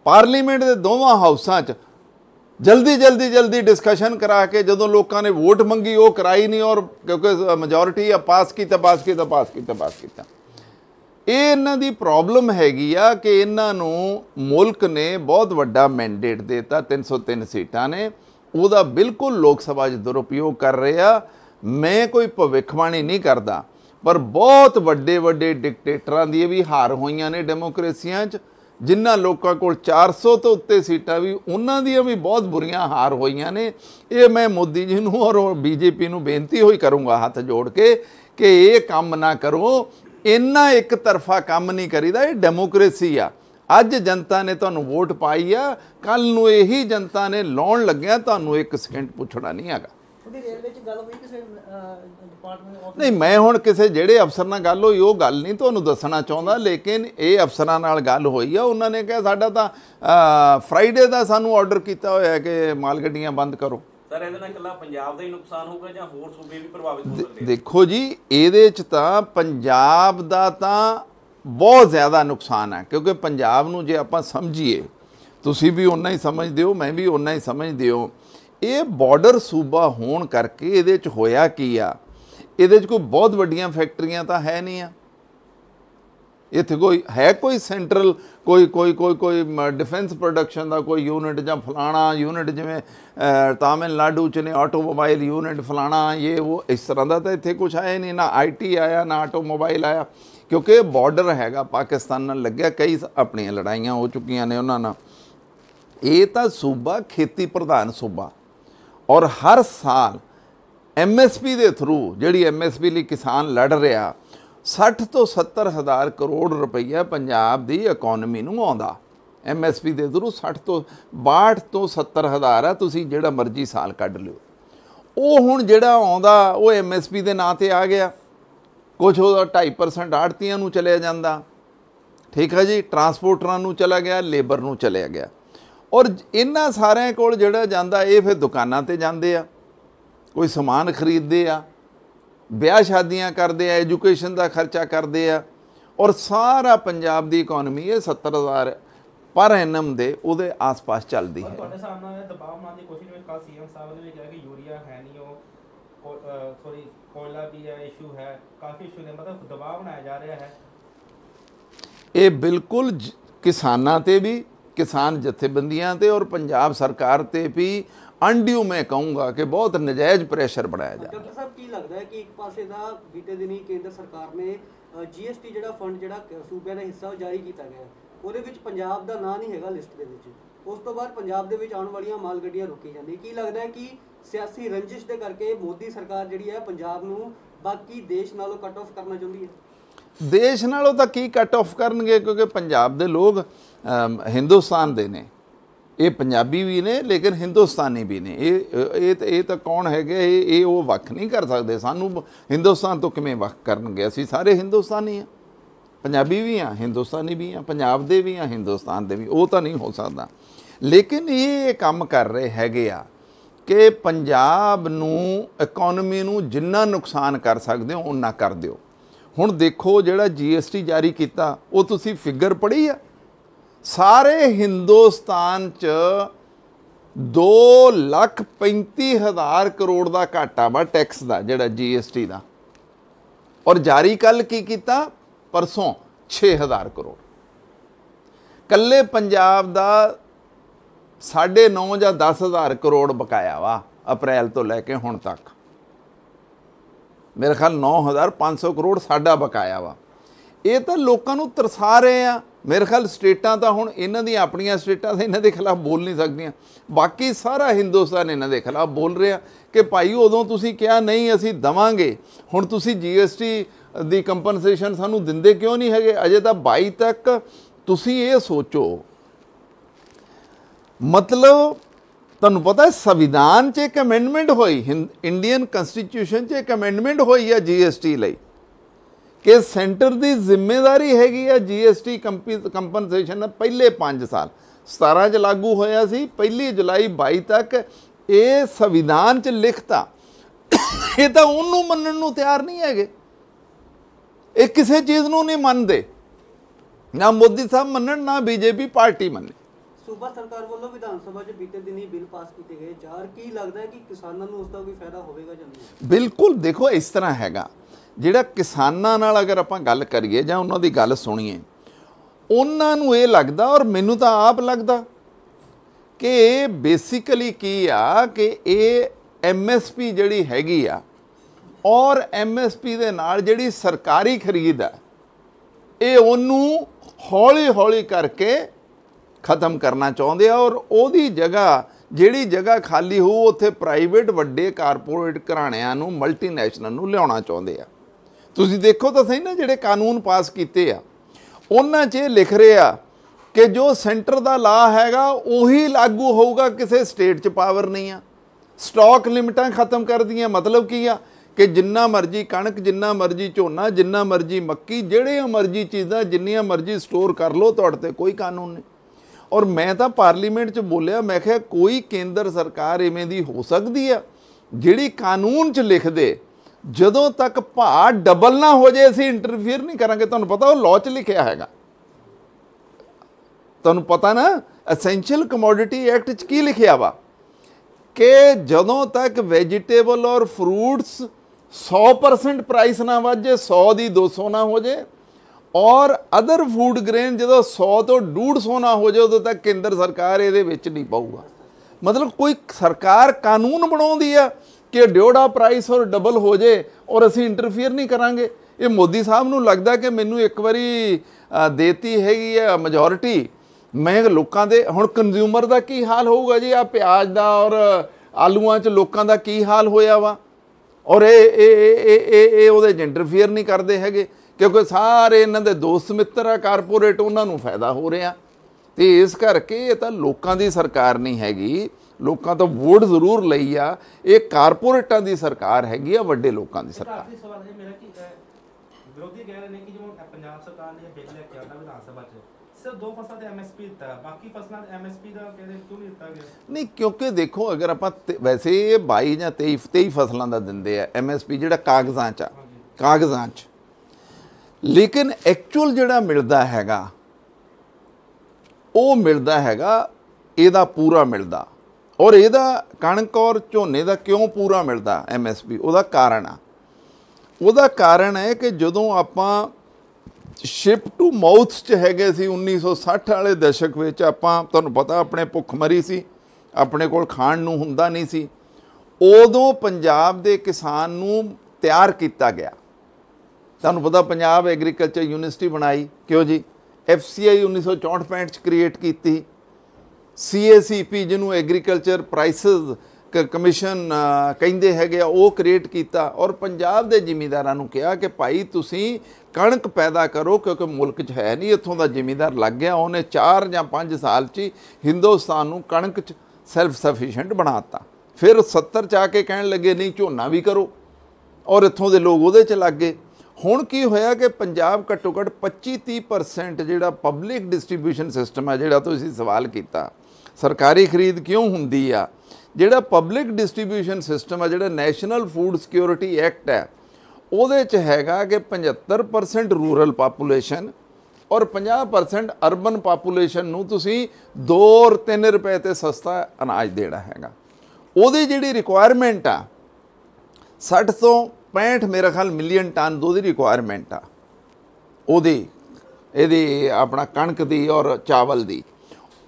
S1: ਪਾਰਲੀਮੈਂਟ ਦੇ ਦੋਵਾਂ ਹਾਊਸਾਂ 'ਚ ਜਲਦੀ ਜਲਦੀ ਜਲਦੀ ਡਿਸਕਸ਼ਨ ਕਰਾ ਕੇ ਜਦੋਂ ਲੋਕਾਂ ਨੇ ਵੋਟ ਮੰਗੀ ਉਹ ਕਰਾਈ ਨਹੀਂ ਔਰ ਕਿਉਂਕਿ ਮੈਜੋਰਿਟੀ ਆ ਪਾਸ ਕੀਤਾ ਪਾਸ ਕੀਤਾ ਪਾਸ ਕੀਤਾ ਪਾਸ ਕੀਤਾ ਇਹ ਇਹਨਾਂ ਦੀ ਪ੍ਰੋਬਲਮ ਹੈਗੀ ਆ ਕਿ ਇਹਨਾਂ ਨੂੰ ਮੁਲਕ ਨੇ ਬਹੁਤ ਵੱਡਾ ਮੈਂਡੇਟ ਦਿੱਤਾ 303 ਸੀਟਾਂ ਨੇ ਉਹਦਾ ਬਿਲਕੁਲ ਲੋਕ ਸਭਾ 'ਚ ਦੁਰਉਪਯੋਗ ਕਰ ਰਿਹਾ ਮੈਂ ਕੋਈ ਭਵਿੱਖਬਾਣੀ ਨਹੀਂ ਕਰਦਾ ਪਰ ਬਹੁਤ ਵੱਡੇ ਵੱਡੇ ਡਿਕਟੇਟਰਾਂ ਦੀ ਵੀ ਹਾਰ ਹੋਈਆਂ ਨੇ ਡੈਮੋਕ੍ਰੇਸੀਆਂ 'ਚ ਜਿਨ੍ਹਾਂ ਲੋਕਾਂ ਕੋਲ 400 ਤੋਂ ਉੱਤੇ ਸੀਟਾਂ ਵੀ ਉਹਨਾਂ ਦੀਆਂ ਵੀ ਬਹੁਤ ਬੁਰੀਆਂ ਹਾਰ ਹੋਈਆਂ ਨੇ ਇਹ ਮੈਂ ਮੋਦੀ ਜੀ ਨੂੰ ਔਰ ਬੀਜੇਪੀ ਨੂੰ ਬੇਨਤੀ ਹੋਈ ਕਰੂੰਗਾ ਹੱਥ ਜੋੜ ਕੇ ਕਿ ਇਹ ਕੰਮ ਨਾ ਕਰੋ ਇੰਨਾ ਇੱਕ ਤਰਫਾ ਕੰਮ ਨਹੀਂ ਕਰੀਦਾ ਇਹ ਡੈਮੋਕ੍ਰੇਸੀ ਆ ਅੱਜ ਜਨਤਾ ਨੇ ਤੁਹਾਨੂੰ ਵੋਟ ਪਾਈ ਆ ਕੱਲ ਨੂੰ ਇਹੀ ਜਨਤਾ ਨੇ ਲਾਉਣ ਲੱਗਿਆ ਤੁਹਾਨੂੰ ਇੱਕ ਸਕਿੰਟ ਪੁੱਛਣਾ ਨਹੀਂ ਹੈਗਾ
S2: ਤੁਹਾਡੀ ਰੇਲਵੇ 'ਚ ਗੱਲ ਹੋਈ ਕਿਸੇ ਡਿਪਾਰਟਮੈਂਟ ਨਹੀਂ ਮੈਂ
S1: ਹੁਣ ਕਿਸੇ ਜਿਹੜੇ ਅਫਸਰ ਨਾਲ ਗੱਲ ਹੋਈ ਉਹ ਗੱਲ ਨਹੀਂ ਤੁਹਾਨੂੰ ਦੱਸਣਾ ਚਾਹੁੰਦਾ ਲੇਕਿਨ ਇਹ ਅਫਸਰਾਂ ਨਾਲ ਗੱਲ ਹੋਈ ਆ ਉਹਨਾਂ ਨੇ ਕਿਹਾ ਸਾਡਾ ਤਾਂ ਫਰਾਈਡੇ ਦਾ ਸਾਨੂੰ ਆਰਡਰ ਕੀਤਾ ਹੋਇਆ ਹੈ ਕਿ ਮਾਲ ਗੱਡੀਆਂ ਬੰਦ ਕਰੋ ਸਰ ਇਹਦੇ ਨਾਲ ਇਕੱਲਾ ਪੰਜਾਬ ਦਾ ਹੀ ਨੁਕਸਾਨ ਹੋਊਗਾ ਜਾਂ ਹੋਰ ਸੂਬੇ ਵੀ ਪ੍ਰਭਾਵਿਤ ਹੋਣਗੇ ਦੇਖੋ ਜੀ ਇਹਦੇ 'ਚ ਤਾਂ ਪੰਜਾਬ ਦਾ ਤਾਂ ਬਹੁਤ ਜ਼ਿਆਦਾ ਨੁਕਸਾਨ ਹੈ ਕਿਉਂਕਿ ਪੰਜਾਬ ਨੂੰ ਜੇ ਆਪਾਂ ਸਮਝੀਏ ਤੁਸੀਂ ਵੀ ਉਨਾ ਹੀ ਸਮਝਦੇ ਹੋ ਮੈਂ ਵੀ ਉਨਾ ਹੀ ਸਮਝਦੇ ਹਾਂ ਇਹ ਬਾਰਡਰ ਸੂਬਾ ਹੋਣ ਕਰਕੇ ਇਹਦੇ 'ਚ ਹੋਇਆ ਕੀ ਆ ਇਹਦੇ 'ਚ ਕੋਈ ਬਹੁਤ ਵੱਡੀਆਂ ਫੈਕਟਰੀਆਂ ਤਾਂ ਹੈ ਨਹੀਂ ਆ ਇੱਥੇ ਕੋਈ ਹੈ ਕੋਈ ਸੈਂਟਰਲ ਕੋਈ ਕੋਈ ਕੋਈ ਕੋਈ ਡਿਫੈਂਸ ਪ੍ਰੋਡਕਸ਼ਨ ਦਾ ਕੋਈ ਯੂਨਿਟ ਜਾਂ ਫਲਾਣਾ ਯੂਨਿਟ ਜਿਵੇਂ ਤਾਮਿਲਨਾਡੂ ਚ ਨੇ ਆਟੋਮੋਬਾਈਲ ਯੂਨਿਟ ਫਲਾਣਾ ਇਹ ਉਹ ਇਸ ਤਰ੍ਹਾਂ ਦਾ ਤਾਂ ਇੱਥੇ ਕੁਝ ਆਇਆ ਨਹੀਂ ਨਾ ਆਈਟੀ ਆਇਆ ਨਾ ਆਟੋਮੋਬਾਈਲ ਆਇਆ ਕਿਉਂਕਿ ਇਹ ਬਾਰਡਰ ਹੈਗਾ ਪਾਕਿਸਤਾਨ ਨਾਲ ਲੱਗਿਆ ਕਈ ਆਪਣੀਆਂ ਲੜਾਈਆਂ ਹੋ ਚੁੱਕੀਆਂ ਨੇ ਉਹਨਾਂ ਨਾਲ ਇਹ ਤਾਂ ਸੂਬਾ ਖੇਤੀ ਪ੍ਰਧਾਨ ਸੂਬਾ ਔਰ ਹਰ ਸਾਲ ਐਮਐਸਪੀ ਦੇ ਥਰੂ ਜਿਹੜੀ ਐਮਐਸਪੀ ਲਈ ਕਿਸਾਨ ਲੜ ਰਿਹਾ 60 ਤੋਂ 70 ਹਜ਼ਾਰ ਕਰੋੜ ਰੁਪਈਆ ਪੰਜਾਬ ਦੀ ਇਕਨੋਮੀ ਨੂੰ ਆਉਂਦਾ ਐਮਐਸਪੀ ਦੇ ਥਰੂ 60 ਤੋਂ 62 ਤੋਂ 70 ਹਜ਼ਾਰ ਆ ਤੁਸੀਂ ਜਿਹੜਾ ਮਰਜ਼ੀ ਸਾਲ ਕੱਢ ਲਿਓ ਉਹ ਹੁਣ ਜਿਹੜਾ ਆਉਂਦਾ ਉਹ ਐਮਐਸਪੀ ਦੇ ਨਾਂ ਤੇ ਆ ਗਿਆ ਕੁਝ ਉਹਦਾ 2.5% ਆੜਤੀਆਂ ਨੂੰ ਚਲੇ ਜਾਂਦਾ ਠੀਕ ਹੈ ਜੀ ਟਰਾਂਸਪੋਰਟਰਾਂ ਨੂੰ ਚਲਾ ਗਿਆ ਲੇਬਰ ਨੂੰ ਚਲੇ ਗਿਆ ਔਰ ਇਹਨਾਂ ਸਾਰਿਆਂ ਕੋਲ ਜਿਹੜਾ ਜਾਂਦਾ ਇਹ ਫਿਰ ਦੁਕਾਨਾਂ ਤੇ ਜਾਂਦੇ ਆ ਕੋਈ ਸਮਾਨ ਖਰੀਦਦੇ ਆ ਵਿਆਹ ਸ਼ਾਦੀਆਂ ਕਰਦੇ ਆ ਐਜੂਕੇਸ਼ਨ ਦਾ ਖਰਚਾ ਕਰਦੇ ਆ ਔਰ ਸਾਰਾ ਪੰਜਾਬ ਦੀ ਇਕਨੋਮੀ ਇਹ 70000 ਪਰ ਐਨਮ ਦੇ ਉਹਦੇ ਆਸ-ਪਾਸ ਚੱਲਦੀ ਹੈ ਤੁਹਾਡੇ
S2: ਸਾਹਮਣੇ ਦਬਾਅ ਬਣਾਉਣ ਦੀ ਕੋਸ਼ਿਸ਼ ਵਿੱਚ
S1: ਕੱਲ ਸੀਐਮ ਸਾਹਿਬ ਨੇ ਵੀ ਕਿਹਾ ਕਿ ਯੂਰੀਆ ਹੈ ਨਹੀਂ ਉਹ ਸੌਰੀ ਕੋਇਲਾ ਵੀ ਹੈ ਇਸ਼ੂ ਹੈ ਕਾਫੀ ਇਸ਼ੂ ਨੇ ਮਤਲਬ ਦਬਾਅ ਬਣਾਇਆ ਜਾ ਰਿਹਾ ਹੈ ਇਹ ਬਿਲਕੁਲ ਕਿਸਾਨਾਂ ਤੇ ਵੀ ਕਿਸਾਨ ਜਥੇਬੰਦੀਆਂ ਤੇ ਔਰ ਪੰਜਾਬ ਸਰਕਾਰ ਤੇ ਵੀ ਅਨਡਿਊ ਮੈਂ ਕਹੂੰਗਾ ਕਿ ਬਹੁਤ ਨਜਾਇਜ਼ ਪ੍ਰੈਸ਼ਰ ਬਣਾਇਆ ਜਾ ਰਿਹਾ ਹੈ
S2: ਡਾਕਟਰ ਸਾਹਿਬ ਕੀ ਲੱਗਦਾ ਹੈ ਕਿ ਇੱਕ ਪਾਸੇ ਦਾ ਬੀਤੇ ਦਿਨੀ ਕੇਂਦਰ ਸਰਕਾਰ ਨੇ ਜੀਐਸਟੀ ਜਿਹੜਾ ਫੰਡ ਜਿਹੜਾ ਸੂਬਿਆਂ ਦਾ ਹਿੱਸਾ ਜਾਰੀ ਕੀਤਾ ਗਿਆ ਉਹਦੇ ਵਿੱਚ ਪੰਜਾਬ ਦਾ ਨਾਂ ਨਹੀਂ ਹੈਗਾ ਲਿਸਟ ਦੇ ਵਿੱਚ ਉਸ ਤੋਂ ਬਾਅਦ ਪੰਜਾਬ ਦੇ ਵਿੱਚ ਆਉਣ ਵਾਲੀਆਂ ਮਾਲ ਗੱਡੀਆਂ ਰੁਕੀ ਜਾਂਦੀਆਂ ਕੀ ਲੱਗਦਾ ਹੈ ਕਿ ਸਿਆਸੀ ਰੰਜਿਸ਼ ਦੇ ਕਰਕੇ ਮੋਦੀ ਸਰਕਾਰ ਜਿਹੜੀ ਹੈ ਪੰਜਾਬ ਨੂੰ ਬਾਕੀ ਦੇਸ਼ ਨਾਲੋਂ ਕੱਟ ਆਫ ਕਰਨਾ ਚਾਹੁੰਦੀ ਹੈ
S1: ਦੇਸ਼ ਨਾਲੋਂ ਤਾਂ ਕੀ ਕੱਟ ਆਫ ਕਰਨਗੇ ਕਿਉਂਕਿ ਪੰਜਾਬ ਦੇ ਲੋਕ ਹਿੰਦੁਸਤਾਨ ਦੇ ਨੇ ਇਹ ਪੰਜਾਬੀ ਵੀ ਨੇ ਲੇਕਿਨ ਹਿੰਦੁਸਤਾਨੀ ਵੀ ਨੇ ਇਹ ਇਹ ਇਹ ਤਾਂ ਕੌਣ ਹੈਗੇ ਇਹ ਇਹ ਉਹ ਵੱਖ ਨਹੀਂ ਕਰ ਸਕਦੇ ਸਾਨੂੰ ਹਿੰਦੁਸਤਾਨ ਤੋਂ ਕਿਵੇਂ ਵੱਖ ਕਰਨਗੇ ਅਸੀਂ ਸਾਰੇ ਹਿੰਦੁਸਤਾਨੀ ਆ ਪੰਜਾਬੀ ਵੀ ਆ ਹਿੰਦੁਸਤਾਨੀ ਵੀ ਆ ਪੰਜਾਬ ਦੇ ਵੀ ਆ ਹਿੰਦੁਸਤਾਨ ਦੇ ਵੀ ਉਹ ਤਾਂ ਨਹੀਂ ਹੋ ਸਕਦਾ ਲੇਕਿਨ ਇਹ ਕੰਮ ਕਰ ਰਹੇ ਹੈਗੇ ਆ ਕਿ ਪੰਜਾਬ ਨੂੰ ਇਕਨੋਮੀ ਨੂੰ ਜਿੰਨਾ ਨੁਕਸਾਨ ਕਰ ਸਕਦੇ ਹੋ ਉਨਾ ਕਰ ਦਿਓ ਹੁਣ ਦੇਖੋ ਜਿਹੜਾ ਜੀਐਸਟੀ ਜਾਰੀ ਕੀਤਾ ਉਹ ਤੁਸੀਂ ਫਿਗਰ ਪੜ੍ਹੀ ਆ ਸਾਰੇ ਹਿੰਦੁਸਤਾਨ 'ਚ 2 ਲੱਖ ਕਰੋੜ ਦਾ ਘਾਟਾ ਵਾ ਟੈਕਸ ਦਾ ਜਿਹੜਾ ਜੀਐਸਟੀ ਦਾ ਔਰ ਜਾਰੀ ਕੱਲ ਕੀ ਕੀਤਾ ਪਰਸੋਂ 6000 ਕਰੋੜ ਕੱਲੇ ਪੰਜਾਬ ਦਾ 9.5 ਜਾਂ 10000 ਕਰੋੜ ਬਕਾਇਆ ਵਾ ਅਪ੍ਰੈਲ ਤੋਂ ਲੈ ਕੇ ਹੁਣ ਤੱਕ ਮੇਰੇ ਖਿਆਲ 9500 ਕਰੋੜ ਸਾਡਾ ਬਕਾਇਆ ਵਾ ਇਹ ਤਾਂ ਲੋਕਾਂ ਨੂੰ ਤਰਸਾ ਰਹੇ ਆ ਮੇਰੇ ਖਿਆਲ ਸਟੇਟਾਂ ਤਾਂ ਹੁਣ ਇਹਨਾਂ ਦੀਆਂ ਆਪਣੀਆਂ ਸਟੇਟਾਂ ਇਹਨਾਂ ਦੇ ਖਿਲਾਫ ਬੋਲ ਨਹੀਂ ਸਕਦੀਆਂ ਬਾਕੀ ਸਾਰਾ ਹਿੰਦੁਸਤਾਨ ਇਹਨਾਂ ਦੇ ਖਿਲਾਫ ਬੋਲ ਰਿਹਾ ਕਿ ਭਾਈ ਉਦੋਂ ਤੁਸੀਂ ਕਿਹਾ ਨਹੀਂ ਅਸੀਂ ਦਵਾਂਗੇ ਹੁਣ ਤੁਸੀਂ ਜੀਐਸਟੀ ਦੀ ਕੰਪਨਸੇਸ਼ਨ ਸਾਨੂੰ ਦਿੰਦੇ ਕਿਉਂ ਨਹੀਂ ਹੈਗੇ ਅਜੇ ਤਾਂ 22 ਤੱਕ ਤੁਸੀਂ ਇਹ ਸੋਚੋ ਮਤਲਬ ਤੁਹਾਨੂੰ ਪਤਾ ਹੈ ਸੰਵਿਧਾਨ 'ਚ ਇੱਕ ਅਮੈਂਡਮੈਂਟ ਹੋਈ ਇੰਡੀਅਨ ਕਨਸਟੀਟਿਊਸ਼ਨ 'ਚ ਇੱਕ ਅਮੈਂਡਮੈਂਟ ਹੋਈ ਹੈ ਜੀਐਸਟੀ ਲਈ ਕਿ ਸੈਂਟਰ ਦੀ ਜ਼ਿੰਮੇਵਾਰੀ ਹੈਗੀ ਆ ਜੀਐਸਟੀ ਕੰਪਨਸੇਸ਼ਨ ਪਹਿਲੇ 5 ਸਾਲ 17 ਚ ਲਾਗੂ ਹੋਇਆ ਸੀ 1 ਜੁਲਾਈ 22 ਤੱਕ ਇਹ ਸੰਵਿਧਾਨ ਚ ਲਿਖਤਾ ਇਹ ਤਾਂ ਉਹਨੂੰ ਮੰਨਣ ਨੂੰ ਤਿਆਰ ਨਹੀਂ ਹੈਗੇ ਇਹ ਕਿਸੇ ਚੀਜ਼ ਨੂੰ ਨਹੀਂ ਮੰਨਦੇ ਨਾ ਮੋਦੀ ਸਾਹਿਬ ਮੰਨਣ ਨਾ ਬੀਜੇਪੀ ਪਾਰਟੀ ਮੰਨੇ
S2: ਸੂਬਾ ਸਰਕਾਰ ਵੱਲੋਂ ਵਿਧਾਨ ਸਭਾ 'ਚ ਬੀਤੇ ਦਿਨੀ ਬਿੱਲ ਪਾਸ ਕੀਤੇ ਗਏ ਚਾਰ ਕੀ ਲੱਗਦਾ ਹੈ ਕਿ ਕਿਸਾਨਾਂ ਨੂੰ ਉਸ ਦਾ ਕੋਈ ਫਾਇਦਾ ਹੋਵੇਗਾ ਜਾਂ
S1: ਨਹੀਂ ਬਿਲਕੁਲ ਦੇਖੋ ਇਸ ਤਰ੍ਹਾਂ ਹੈਗਾ ਜਿਹੜਾ ਕਿਸਾਨਾਂ ਨਾਲ ਅਗਰ ਆਪਾਂ ਗੱਲ ਕਰੀਏ ਜਾਂ ਉਹਨਾਂ ਦੀ ਗੱਲ ਸੁਣੀਏ ਉਹਨਾਂ ਨੂੰ ਇਹ ਲੱਗਦਾ ਔਰ ਮੈਨੂੰ ਤਾਂ ਆਪ ਲੱਗਦਾ ਕਿ ਬੇਸਿਕਲੀ ਕੀ ਆ ਕਿ ਇਹ ਐਮਐਸਪੀ ਜਿਹੜੀ ਹੈਗੀ ਆ ਔਰ ਐਮਐਸਪੀ ਦੇ ਨਾਲ ਜਿਹੜੀ ਸਰਕਾਰੀ ਖਰੀਦ ਆ ਇਹ ਉਹਨੂੰ ਹੌਲੀ-ਹੌਲੀ ਕਰਕੇ ਖਤਮ ਕਰਨਾ ਚਾਹੁੰਦੇ ਆ ਔਰ ਉਹਦੀ ਜਗ੍ਹਾ ਜਿਹੜੀ ਜਗ੍ਹਾ ਖਾਲੀ ਹੋਊ ਉੱਥੇ ਪ੍ਰਾਈਵੇਟ ਵੱਡੇ ਕਾਰਪੋਰੇਟ ਘਰਾਣਿਆਂ ਨੂੰ ਮਲਟੀਨੈਸ਼ਨਲ ਨੂੰ ਲਿਆਉਣਾ ਚਾਹੁੰਦੇ ਆ ਤੁਸੀਂ ਦੇਖੋ ਤਾਂ ਸਹੀ ਨਾ ਜਿਹੜੇ ਕਾਨੂੰਨ ਪਾਸ ਕੀਤੇ ਆ ਉਹਨਾਂ 'ਚ ਇਹ ਲਿਖ ਰਿਹਾ ਕਿ ਜੋ ਸੈਂਟਰ ਦਾ ਲਾ ਹੈਗਾ ਉਹੀ ਲਾਗੂ ਹੋਊਗਾ ਕਿਸੇ ਸਟੇਟ 'ਚ ਪਾਵਰ ਨਹੀਂ ਆ ਸਟਾਕ ਲਿਮਟਾਂ ਖਤਮ ਕਰ ਦੀਆਂ ਮਤਲਬ ਕੀ ਆ ਕਿ ਜਿੰਨਾ ਮਰਜ਼ੀ ਕਣਕ ਜਿੰਨਾ ਮਰਜ਼ੀ ਝੋਨਾ ਜਿੰਨਾ ਮਰਜ਼ੀ ਮੱਕੀ ਜਿਹੜੇ ਮਰਜ਼ੀ ਚੀਜ਼ਾਂ ਜਿੰਨੀਆਂ ਮਰਜ਼ੀ ਸਟੋਰ ਕਰ ਲੋ ਤੁਹਾਡੇ ਤੇ ਕੋਈ ਕਾਨੂੰਨ ਨਹੀਂ ਔਰ ਮੈਂ ਤਾਂ ਪਾਰਲੀਮੈਂਟ 'ਚ ਬੋਲਿਆ ਮੈਂ ਕਿਹਾ ਕੋਈ ਕੇਂਦਰ ਸਰਕਾਰ ਐਵੇਂ ਦੀ ਹੋ ਸਕਦੀ ਆ ਜਿਹੜੀ ਕਾਨੂੰਨ 'ਚ ਲਿਖ ਦੇ ਜਦੋਂ ਤੱਕ ਭਾਅ ਡਬਲ ਨਾ ਹੋ ਜੇ ਅਸੀਂ ਇੰਟਰਫੇਅਰ ਨਹੀਂ ਕਰਾਂਗੇ ਤੁਹਾਨੂੰ ਪਤਾ ਉਹ ਲਾਅ 'ਚ ਲਿਖਿਆ ਹੈਗਾ ਤੁਹਾਨੂੰ ਪਤਾ ਨਾ ਐਸੈਂਸ਼ੀਅਲ ਕਮੋਡਿਟੀ ਐਕਟ 'ਚ ਕੀ ਲਿਖਿਆ ਵਾ ਕਿ ਜਦੋਂ ਤੱਕ ਵੈਜੀਟੇਬਲ ਔਰ ਫਰੂਟਸ 100% ਪ੍ਰਾਈਸ ਨਾ ਵਾਜੇ 100 ਦੀ 200 ਨਾ ਹੋ ਜੇ ਔਰ ਅਦਰ ਫੂਡ ਗ੍ਰੇਨ ਜਦੋਂ 100 ਤੋਂ 150 ਨਾ ਹੋ ਜੇ ਉਦੋਂ ਤੱਕ ਕੇਂਦਰ ਸਰਕਾਰ ਇਹਦੇ ਵਿੱਚ ਨਹੀਂ ਪਾਊਗਾ ਮਤਲਬ ਕੋਈ ਸਰਕਾਰ ਕਾਨੂੰਨ ਬਣਾਉਂਦੀ ਆ ਕਿ ਡਿਓੜਾ ਪ੍ਰਾਈਸ ਹੋਰ ਡਬਲ ਹੋ ਜੇ ਔਰ ਅਸੀਂ ਇੰਟਰਫੇਅਰ ਨਹੀਂ ਕਰਾਂਗੇ ਇਹ ਮੋਦੀ ਸਾਹਿਬ ਨੂੰ ਲੱਗਦਾ ਕਿ ਮੈਨੂੰ ਇੱਕ ਵਾਰੀ ਦੇਤੀ ਹੈਗੀ ਹੈ ਮੈਜੋਰਿਟੀ ਮੈਂ ਲੋਕਾਂ ਦੇ ਹੁਣ ਕੰਜ਼ਿਊਮਰ ਦਾ ਕੀ ਹਾਲ ਹੋਊਗਾ ਜੀ ਆ ਪਿਆਜ਼ ਦਾ ਔਰ ਆਲੂਆਂ 'ਚ ਲੋਕਾਂ ਦਾ ਕੀ ਹਾਲ ਹੋਇਆ ਵਾ ਔਰ ਇਹ ਇਹ ਇਹ ਇਹ ਇਹ ਉਹਦੇ ਇੰਟਰਫੇਅਰ ਨਹੀਂ ਕਰਦੇ ਹੈਗੇ ਕਿਉਂਕਿ ਸਾਰੇ ਇਹਨਾਂ ਦੇ ਦੋਸਤ ਮਿੱਤਰ ਆ ਕਾਰਪੋਰੇਟ ਉਹਨਾਂ ਨੂੰ ਫਾਇਦਾ ਹੋ ਰਿਹਾ ਤੇ ਇਸ ਕਰਕੇ ਇਹ ਤਾਂ ਲੋਕਾਂ ਦੀ ਸਰਕਾਰ ਨਹੀਂ ਹੈਗੀ ਲੋਕਾਂ ਤੋਂ ਵੋਟ ਜ਼ਰੂਰ ਲਈ ਆ ਇਹ ਕਾਰਪੋਰੇਟਾਂ ਦੀ ਸਰਕਾਰ ਹੈਗੀ ਆ ਵੱਡੇ ਲੋਕਾਂ ਦੀ ਸਰਕਾਰ ਸਵਾਲ ਹੈ ਮੇਰਾ ਕਿ ਵਿਰੋਧੀ ਕਹਿ ਰਹੇ ਨੇ ਕਿ ਜਿਵੇਂ ਪੰਜਾਬ ਸਰਕਾਰ ਨੇ ਬਿੱਲ ਲੈ ਕੇ ਆਂਦਾ ਵਿਧਾਨ ਸਭਾ 'ਚ ਸਿਰ ਦੋ ਫਸਲਾਂ ਤੇ ਐਮਐਸਪੀ ਦਿੱਤਾ ਬਾਕੀ ਫਸਲਾਂ ਤੇ ਐਮਐਸਪੀ ਦਾ ਕਹਿੰਦੇ ਕਿਉਂ ਨਹੀਂ ਦਿੱਤਾ ਗਿਆ ਨਹੀਂ ਕਿਉਂਕਿ ਦੇਖੋ ਅਗਰ ਆਪਾਂ ਵੈਸੇ 22 ਜਾਂ 23 23 ਫਸਲਾਂ ਦਾ ਦਿੰਦੇ ਆ ਐਮਐਸਪੀ ਜਿਹੜਾ ਕਾਗਜ਼ਾਂ 'ਚ ਕਾਗਜ਼ਾਂ 'ਚ ਲੇਕਿਨ ਐਕਚੁਅਲ ਜਿਹੜਾ ਮਿਲਦਾ ਹੈਗਾ ਉਹ ਮਿਲਦਾ ਹੈਗਾ ਇਹਦਾ ਪੂਰਾ ਮਿਲਦਾ ਔਰ ਇਹਦਾ ਕਣਕ ਔਰ ਝੋਨੇ ਦਾ ਕਿਉਂ ਪੂਰਾ ਮਿਲਦਾ ਐਮਐਸਪੀ ਉਹਦਾ ਕਾਰਨ ਆ ਉਹਦਾ ਕਾਰਨ ਹੈ ਕਿ ਜਦੋਂ ਆਪਾਂ ਸ਼ਿਪ ਟੂ ਮਾਊਥਸ ਚ ਹੈਗੇ ਸੀ 1960 ਵਾਲੇ ਦਸ਼ਕ ਵਿੱਚ ਆਪਾਂ ਤੁਹਾਨੂੰ ਪਤਾ ਆਪਣੇ ਭੁੱਖ ਮਰੀ ਸੀ ਆਪਣੇ ਕੋਲ ਖਾਣ ਨੂੰ ਹੁੰਦਾ ਨਹੀਂ ਸੀ ਉਦੋਂ ਪੰਜਾਬ ਦੇ ਕਿਸਾਨ ਨੂੰ ਤਿਆਰ ਕੀਤਾ ਗਿਆ ਤੁਹਾਨੂੰ ਪਤਾ ਪੰਜਾਬ ਐਗਰੀਕਲਚਰ ਯੂਨੀਵਰਸਿਟੀ ਬਣਾਈ ਕਿਉਂ ਜੀ ਐਫਸੀਆਈ 1964 65 ਚ ਕ੍ਰੀਏਟ ਕੀਤੀ CACP ਜਿਹਨੂੰ ਐਗਰੀਕਲਚਰ ਪ੍ਰਾਈਸਸ ਕਮਿਸ਼ਨ ਕਹਿੰਦੇ ਹੈਗੇ ਆ ਉਹ ਕ੍ਰੀਏਟ ਕੀਤਾ ਔਰ ਪੰਜਾਬ ਦੇ ਜ਼ਿਮੀਂਦਾਰਾਂ ਨੂੰ ਕਿਹਾ ਕਿ ਭਾਈ ਤੁਸੀਂ ਕਣਕ ਪੈਦਾ ਕਰੋ ਕਿਉਂਕਿ ਮੁਲਕ 'ਚ ਹੈ ਨਹੀਂ ਇੱਥੋਂ ਦਾ ਜ਼ਿਮੀਂਦਾਰ ਲੱਗ ਗਿਆ ਉਹਨੇ 4 ਜਾਂ 5 ਸਾਲ 'ਚ ਹਿੰਦੁਸਤਾਨ ਨੂੰ ਕਣਕ 'ਚ ਸੈਲਫ ਸਫੀਸ਼ੀਐਂਟ ਬਣਾਤਾ ਫਿਰ 70 ਚ ਆ ਕੇ ਕਹਿਣ ਲੱਗੇ ਨਹੀਂ ਝੋਨਾ ਵੀ ਕਰੋ ਔਰ ਇੱਥੋਂ ਦੇ ਲੋਕ ਉਹਦੇ 'ਚ ਲੱਗ ਗਏ ਹੁਣ ਕੀ ਹੋਇਆ ਕਿ ਪੰਜਾਬ ਘੱਟੋ ਘੱਟ 25-30% ਜਿਹੜਾ ਪਬਲਿਕ ਡਿਸਟ੍ਰੀਬਿਊਸ਼ਨ ਸਿਸਟਮ ਹੈ ਜਿਹੜਾ ਤੁਸੀਂ ਸਵਾਲ ਕੀਤਾ ਸਰਕਾਰੀ ਖਰੀਦ ਕਿਉਂ ਹੁੰਦੀ ਆ ਜਿਹੜਾ ਪਬਲਿਕ ਡਿਸਟ੍ਰੀਬਿਊਸ਼ਨ ਸਿਸਟਮ ਆ ਜਿਹੜਾ ਨੈਸ਼ਨਲ ਫੂਡ ਸਿਕਿਉਰਿਟੀ ਐਕਟ ਹੈ ਉਹਦੇ ਚ ਹੈਗਾ ਕਿ 75% ਰੂਰਲ ਪਾਪੂਲੇਸ਼ਨ ਔਰ 50% ਅਰਬਨ ਪਾਪੂਲੇਸ਼ਨ ਨੂੰ ਤੁਸੀਂ 2 ਔਰ 3 ਰੁਪਏ ਤੇ ਸਸਤਾ ਅਨਾਜ ਦੇਣਾ ਹੈਗਾ ਉਹਦੀ ਜਿਹੜੀ ਰਿਕੁਆਇਰਮੈਂਟ ਆ 60 ਤੋਂ 65 ਮੇਰੇ ਖਿਆਲ ਮਿਲੀਅਨ ਟਨ ਦੀ ਰਿਕੁਆਇਰਮੈਂਟ ਆ ਉਹਦੀ ਇਹਦੀ ਆਪਣਾ ਕਣਕ ਦੀ ਔਰ ਚਾਵਲ ਦੀ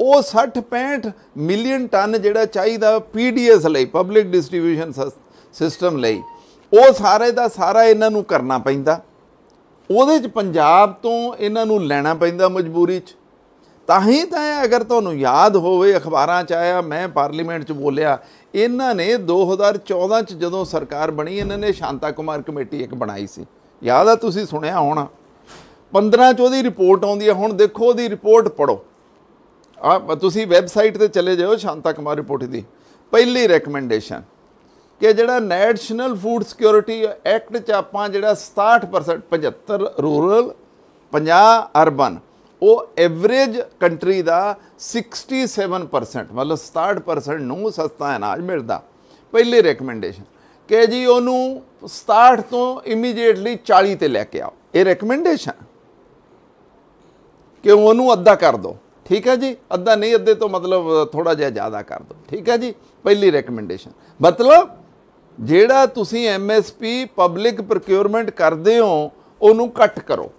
S1: ਉਹ 60 65 ਮਿਲੀਅਨ ਟਨ ਜਿਹੜਾ ਚਾਹੀਦਾ ਪੀਡੀਐਸ ਲਈ ਪਬਲਿਕ ਡਿਸਟ੍ਰੀਬਿਊਸ਼ਨ ਸਿਸਟਮ ਲਈ ਉਹ ਸਾਰੇ ਦਾ ਸਾਰਾ ਇਹਨਾਂ ਨੂੰ ਕਰਨਾ ਪੈਂਦਾ ਉਹਦੇ ਚ ਪੰਜਾਬ ਤੋਂ ਇਹਨਾਂ ਨੂੰ ਲੈਣਾ ਪੈਂਦਾ ਮਜਬੂਰੀ ਚ ਤਾਂ ਹੀ ਤਾਂ ਅਗਰ ਤੁਹਾਨੂੰ ਯਾਦ ਹੋਵੇ ਅਖਬਾਰਾਂ ਚ ਆਇਆ ਮੈਂ ਪਾਰਲੀਮੈਂਟ ਚ ਬੋਲਿਆ ਇਹਨਾਂ ਨੇ 2014 ਚ ਜਦੋਂ ਸਰਕਾਰ ਬਣੀ ਇਹਨਾਂ ਨੇ ਸ਼ਾਂਤਾ ਕੁਮਾਰ ਕਮੇਟੀ ਇੱਕ ਬਣਾਈ ਸੀ ਯਾਦ ਆ ਤੁਸੀਂ ਸੁਣਿਆ ਹੋਣਾ 15 ਚ ਉਹਦੀ ਰਿਪੋਰਟ ਆਉਂਦੀ ਹੈ ਹੁਣ ਦੇਖੋ ਉਹਦੀ ਰਿਪੋਰਟ ਪੜੋ ਆ ਤੁਸੀਂ ਵੈਬਸਾਈਟ ਤੇ ਚਲੇ ਜਾਓ ਸ਼ਾਂਤਾ ਕੁਮਾਰ ਰਿਪੋਰਟ ਦੀ ਪਹਿਲੀ ਰეკਮੈਂਡੇਸ਼ਨ ਕਿ ਜਿਹੜਾ ਨੈਸ਼ਨਲ ਫੂਡ ਸਿਕਿਉਰਿਟੀ ਐਕਟ ਚ ਆਪਾਂ ਜਿਹੜਾ 60% 75 ਰੂਰਲ 50 ਅਰਬਨ ਉਹ ਐਵਰੇਜ ਕੰਟਰੀ ਦਾ 67% ਮਤਲਬ 60% ਨੂੰ ਸਸਤਾ ਅਨਾਜ ਮਿਲਦਾ ਪਹਿਲੀ ਰეკਮੈਂਡੇਸ਼ਨ ਕਿ ਜੀ ਉਹਨੂੰ 60 ਤੋਂ ਇਮੀਡੀਏਟਲੀ 40 ਤੇ ਲੈ ਕੇ ਆਓ ਇਹ ਰეკਮੈਂਡੇਸ਼ਨ ਕਿ ਉਹਨੂੰ ਅੱਧਾ ਕਰ ਦਿਓ ਠੀਕ ਹੈ ਜੀ ਅੱਧਾ ਨਹੀਂ ਅੱਧੇ ਤੋਂ ਮਤਲਬ ਥੋੜਾ ਜਿਹਾ ਜ਼ਿਆਦਾ ਕਰ ਦਿਓ ਠੀਕ ਹੈ ਜੀ ਪਹਿਲੀ ਰეკਮੈਂਡੇਸ਼ਨ ਮਤਲਬ ਜਿਹੜਾ ਤੁਸੀਂ ਐਮਐਸਪੀ ਪਬਲਿਕ ਪ੍ਰੋਕਿਊਰਮੈਂਟ ਕਰਦੇ ਹੋ ਉਹਨੂੰ ਕੱਟ ਕਰੋ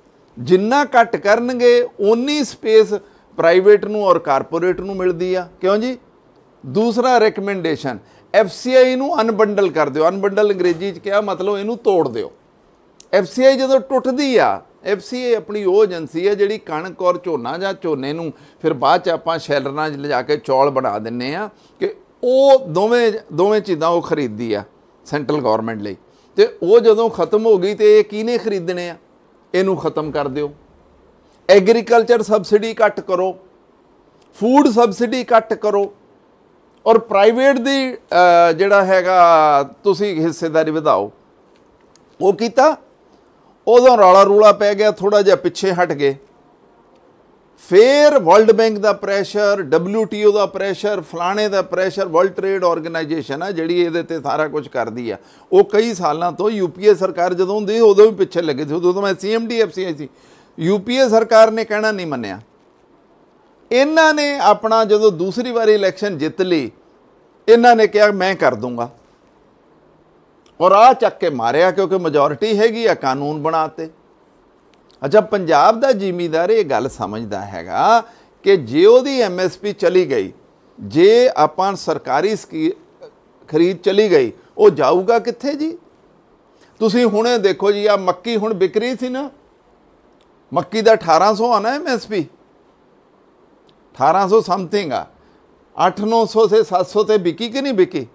S1: ਜਿੰਨਾ ਕੱਟ ਕਰਨਗੇ ਓਨੀ ਸਪੇਸ ਪ੍ਰਾਈਵੇਟ ਨੂੰ ਔਰ ਕਾਰਪੋਰੇਟ ਨੂੰ ਮਿਲਦੀ ਆ ਕਿਉਂ ਜੀ ਦੂਸਰਾ ਰეკਮੈਂਡੇਸ਼ਨ ਐਫਸੀਆਈ ਨੂੰ ਅਨਬੰਡਲ ਕਰ ਦਿਓ ਅਨਬੰਡਲ ਅੰਗਰੇਜ਼ੀ 'ਚ ਕਿਹਾ ਮਤਲਬ ਇਹਨੂੰ ਤੋੜ ਦਿਓ ਐਫਸੀਆਈ ਜਦੋਂ ਟੁੱਟਦੀ ਆ ਐਫਸੀਏ ਆਪਣੀ ਉਹ ਏਜੰਸੀ ਹੈ ਜਿਹੜੀ ਕਣਕ ਔਰ ਝੋਨਾ ਜਾਂ ਝੋਨੇ ਨੂੰ ਫਿਰ ਬਾਅਦ ਚ ਆਪਾਂ ਸ਼ੈਲਰਾਂ 'ਚ ਲਿਜਾ ਕੇ ਚੌਲ ਬਣਾ ਦਿੰਨੇ ਆ ਕਿ ਉਹ ਦੋਵੇਂ ਦੋਵੇਂ ਚੀਜ਼ਾਂ ਉਹ ਖਰੀਦਦੀ ਆ ਸੈਂਟਰਲ ਗਵਰਨਮੈਂਟ ਲਈ ਤੇ ਉਹ ਜਦੋਂ ਖਤਮ ਹੋ ਗਈ ਤੇ ਇਹ ਕਿਹਨੇ ਖਰੀਦਣੇ ਆ ਇਹਨੂੰ ਖਤਮ ਕਰ ਦਿਓ ਐਗਰੀਕਲਚਰ ਸਬਸਿਡੀ ਕੱਟ ਕਰੋ ਫੂਡ ਸਬਸਿਡੀ ਕੱਟ ਕਰੋ ਔਰ ਪ੍ਰਾਈਵੇਟ ਦੀ ਜਿਹੜਾ ਹੈਗਾ ਤੁਸੀਂ ਹਿੱਸੇਦਾਰੀ ਵਧਾਓ ਉਹ ਕੀਤਾ ਉਦੋਂ ਰਾਲਾ ਰੂਲਾ ਪੈ ਗਿਆ ਥੋੜਾ ਜਿਹਾ ਪਿੱਛੇ ਹਟ ਗਏ ਫੇਰ ਵਰਲਡ ਬੈਂਕ ਦਾ ਪ੍ਰੈਸ਼ਰ WTO ਦਾ ਪ੍ਰੈਸ਼ਰ ਫਲਾਣੇ ਦਾ ਪ੍ਰੈਸ਼ਰ ਵਰਲਡ ਟ੍ਰੇਡ ਆਰਗੇਨਾਈਜੇਸ਼ਨ ਆ ਜਿਹੜੀ ਇਹਦੇ ਤੇ ਸਾਰਾ ਕੁਝ ਕਰਦੀ ਆ ਉਹ ਕਈ ਸਾਲਾਂ ਤੋਂ ਯੂਪੀਏ ਸਰਕਾਰ ਜਦੋਂ ਹੁੰਦੀ ਉਦੋਂ ਵੀ ਪਿੱਛੇ ਲੱਗੇ ਸੀ ਉਦੋਂ ਮੈਂ ਸੀਐਮਡੀਐਫਸੀ ਆਈ ਸੀ ਯੂਪੀਏ ਸਰਕਾਰ ਨੇ ਕਹਿਣਾ ਨਹੀਂ ਮੰਨਿਆ ਇਹਨਾਂ ਨੇ ਆਪਣਾ ਜਦੋਂ ਦੂਸਰੀ ਵਾਰੀ ਇਲੈਕਸ਼ਨ ਜਿੱਤ ਲਈ ਇਹਨਾਂ ਨੇ ਕਿਹਾ ਮੈਂ ਕਰ ਦੂੰਗਾ ਔਰ ਆ ਚੱਕ ਕੇ ਮਾਰਿਆ ਕਿਉਂਕਿ ਮੈਜੋਰਟੀ ਹੈਗੀ ਆ ਕਾਨੂੰਨ ਬਣਾਤੇ ਅੱਛਾ ਪੰਜਾਬ ਦਾ ਜ਼ਿਮੀਦਾਰ ਇਹ ਗੱਲ ਸਮਝਦਾ ਹੈਗਾ ਕਿ ਜੇ ਉਹਦੀ ਐਮਐਸਪੀ ਚਲੀ ਗਈ ਜੇ ਆਪਾਂ ਸਰਕਾਰੀ ਖਰੀਦ ਚਲੀ ਗਈ ਉਹ ਜਾਊਗਾ ਕਿੱਥੇ ਜੀ ਤੁਸੀਂ ਹੁਣੇ ਦੇਖੋ ਜੀ ਆ ਮੱਕੀ ਹੁਣ ਵਿਕਰੀ ਸੀ ਨਾ ਮੱਕੀ ਦਾ 1800 ਆਣਾ ਐਮਐਸਪੀ 1800 ਸਮਥਿੰਗ ਆ 8900 ਸੇ 700 ਤੇ ਵਿਕੀ ਕਿ ਨਹੀਂ ਵਿਕੀ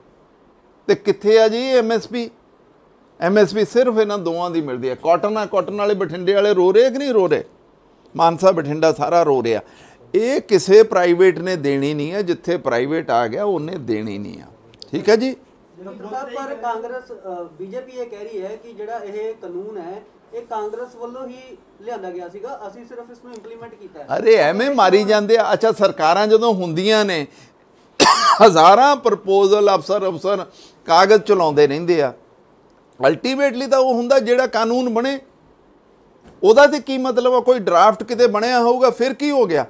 S1: ਤੇ ਕਿੱਥੇ ਆ ਜੀ ਐਮਐਸਪੀ ਐਮਐਸਪੀ ਸਿਰਫ ਇਹਨਾਂ ਦੋਵਾਂ ਦੀ ਮਿਲਦੀ ਹੈ ਕਾਟਨ ਆ ਕਾਟਨ ਵਾਲੇ ਬਠਿੰਡੇ ਵਾਲੇ ਰੋ ਰਹੇ ਕਿ ਨਹੀਂ ਰੋ ਰਹੇ ਮਾਨਸਾ ਬਠਿੰਡਾ ਸਾਰਾ ਰੋ ਰਿਹਾ ਇਹ ਕਿਸੇ ਪ੍ਰਾਈਵੇਟ ਨੇ ਦੇਣੀ ਨਹੀਂ ਹੈ ਜਿੱਥੇ ਪ੍ਰਾਈਵੇਟ ਆ ਗਿਆ ਉਹਨੇ ਦੇਣੀ ਨਹੀਂ ਆ ਠੀਕ ਹੈ ਜੀ
S2: ਪਰ ਕਾਂਗਰਸ ਬੀਜੇਪੀ ਇਹ ਕਹਿ ਰਹੀ ਹੈ ਕਿ ਜਿਹੜਾ ਇਹ ਕਾਨੂੰਨ ਹੈ ਇਹ ਕਾਂਗਰਸ ਵੱਲੋਂ ਹੀ ਲਿਆਂਦਾ ਗਿਆ ਸੀਗਾ ਅਸੀਂ ਸਿਰਫ ਇਸ ਨੂੰ ਇੰਪਲੀਮੈਂਟ ਕੀਤਾ ਹੈ ਅਰੇ ਐਵੇਂ ਮਾਰੀ ਜਾਂਦੇ
S1: ਆ ਅੱਛਾ ਸਰਕਾਰਾਂ ਜਦੋਂ ਹੁੰਦੀਆਂ ਨੇ ਹਜ਼ਾਰਾਂ ਪ੍ਰਪੋਜ਼ਲ ਅਫਸਰ ਅਫਸਰ ਕਾਗਜ਼ ਚਲਾਉਂਦੇ ਰਹਿੰਦੇ ਆ ਅਲਟੀਮੇਟਲੀ ਤਾਂ ਉਹ ਹੁੰਦਾ ਜਿਹੜਾ ਕਾਨੂੰਨ ਬਣੇ ਉਹਦਾ ਤੇ ਕੀ ਮਤਲਬ ਆ ਕੋਈ ਡਰਾਫਟ ਕਿਤੇ ਬਣਿਆ ਹੋਊਗਾ ਫਿਰ ਕੀ ਹੋ ਗਿਆ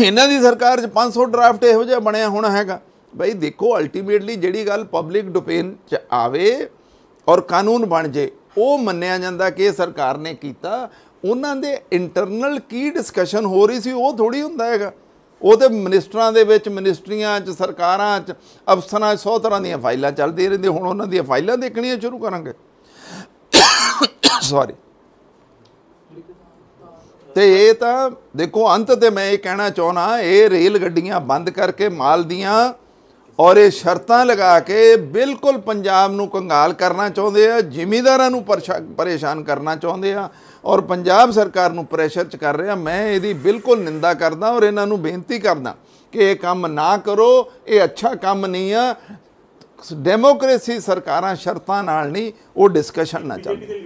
S1: ਇਹਨਾਂ ਦੀ ਸਰਕਾਰ 'ਚ 500 ਡਰਾਫਟ ਇਹੋ ਜਿਹਾ ਬਣਿਆ ਹੋਣਾ ਹੈਗਾ ਬਈ ਦੇਖੋ ਅਲਟੀਮੇਟਲੀ ਜਿਹੜੀ ਗੱਲ ਪਬਲਿਕ ਡੋਪੇਨ 'ਚ ਆਵੇ ਔਰ ਕਾਨੂੰਨ ਬਣ ਜੇ ਉਹ ਮੰਨਿਆ ਜਾਂਦਾ ਕਿ ਇਹ ਸਰਕਾਰ ਨੇ ਕੀਤਾ ਉਹਨਾਂ ਦੇ ਇੰਟਰਨਲ ਕੀ ਡਿਸਕਸ਼ਨ ਹੋ ਰਹੀ ਸੀ ਉਹ ਥੋੜੀ ਹੁੰਦਾ ਹੈਗਾ ਉਹਦੇ ਮਿਨਿਸਟਰਾਂ ਦੇ ਵਿੱਚ ਮਿਨਿਸਟਰੀਆਂ 'ਚ ਸਰਕਾਰਾਂ 'ਚ ਅਫਸਰਾਂ 'ਚ ਸੌ ਤਰ੍ਹਾਂ ਦੀਆਂ ਫਾਈਲਾਂ ਚੱਲਦੀ ਰਹਿੰਦੀਆਂ ਹੁਣ ਉਹਨਾਂ ਦੀਆਂ ਫਾਈਲਾਂ ਦੇਖਣੀਆਂ ਸ਼ੁਰੂ ਕਰਾਂਗੇ ਸੌਰੀ ਤੇ ਇਹ ਤਾਂ ਦੇਖੋ ਅੰਤ ਤੇ ਮੈਂ ਇਹ ਕਹਿਣਾ ਚਾਹਣਾ ਇਹ ਰੇਲ ਗੱਡੀਆਂ ਬੰਦ ਕਰਕੇ ਮਾਲ ਦੀਆਂ ਔਰ ਇਹ ਸ਼ਰਤਾਂ ਲਗਾ ਕੇ ਬਿਲਕੁਲ ਪੰਜਾਬ ਨੂੰ ਕੰਗਾਲ ਕਰਨਾ ਚਾਹੁੰਦੇ ਆ ਜ਼ਿਮੀਦਾਰਾਂ ਨੂੰ ਪਰੇਸ਼ਾਨ ਕਰਨਾ ਚਾਹੁੰਦੇ ਆ ਔਰ ਪੰਜਾਬ ਸਰਕਾਰ ਨੂੰ ਪ੍ਰੈਸ਼ਰ ਚ ਕਰ ਰਿਹਾ ਮੈਂ ਇਹਦੀ ਬਿਲਕੁਲ ਨਿੰਦਾ ਕਰਦਾ ਔਰ ਇਹਨਾਂ ਨੂੰ ਬੇਨਤੀ ਕਰਦਾ ਕਿ ਇਹ ਕੰਮ ਨਾ ਕਰੋ ਇਹ ਅੱਛਾ ਕੰਮ ਨਹੀਂ ਆ ਡੈਮੋਕ੍ਰੇਸੀ ਸਰਕਾਰਾਂ ਸ਼ਰਤਾਂ ਨਾਲ ਨਹੀਂ ਉਹ ਡਿਸਕਸ਼ਨ ਨਾ ਚੱਲੇ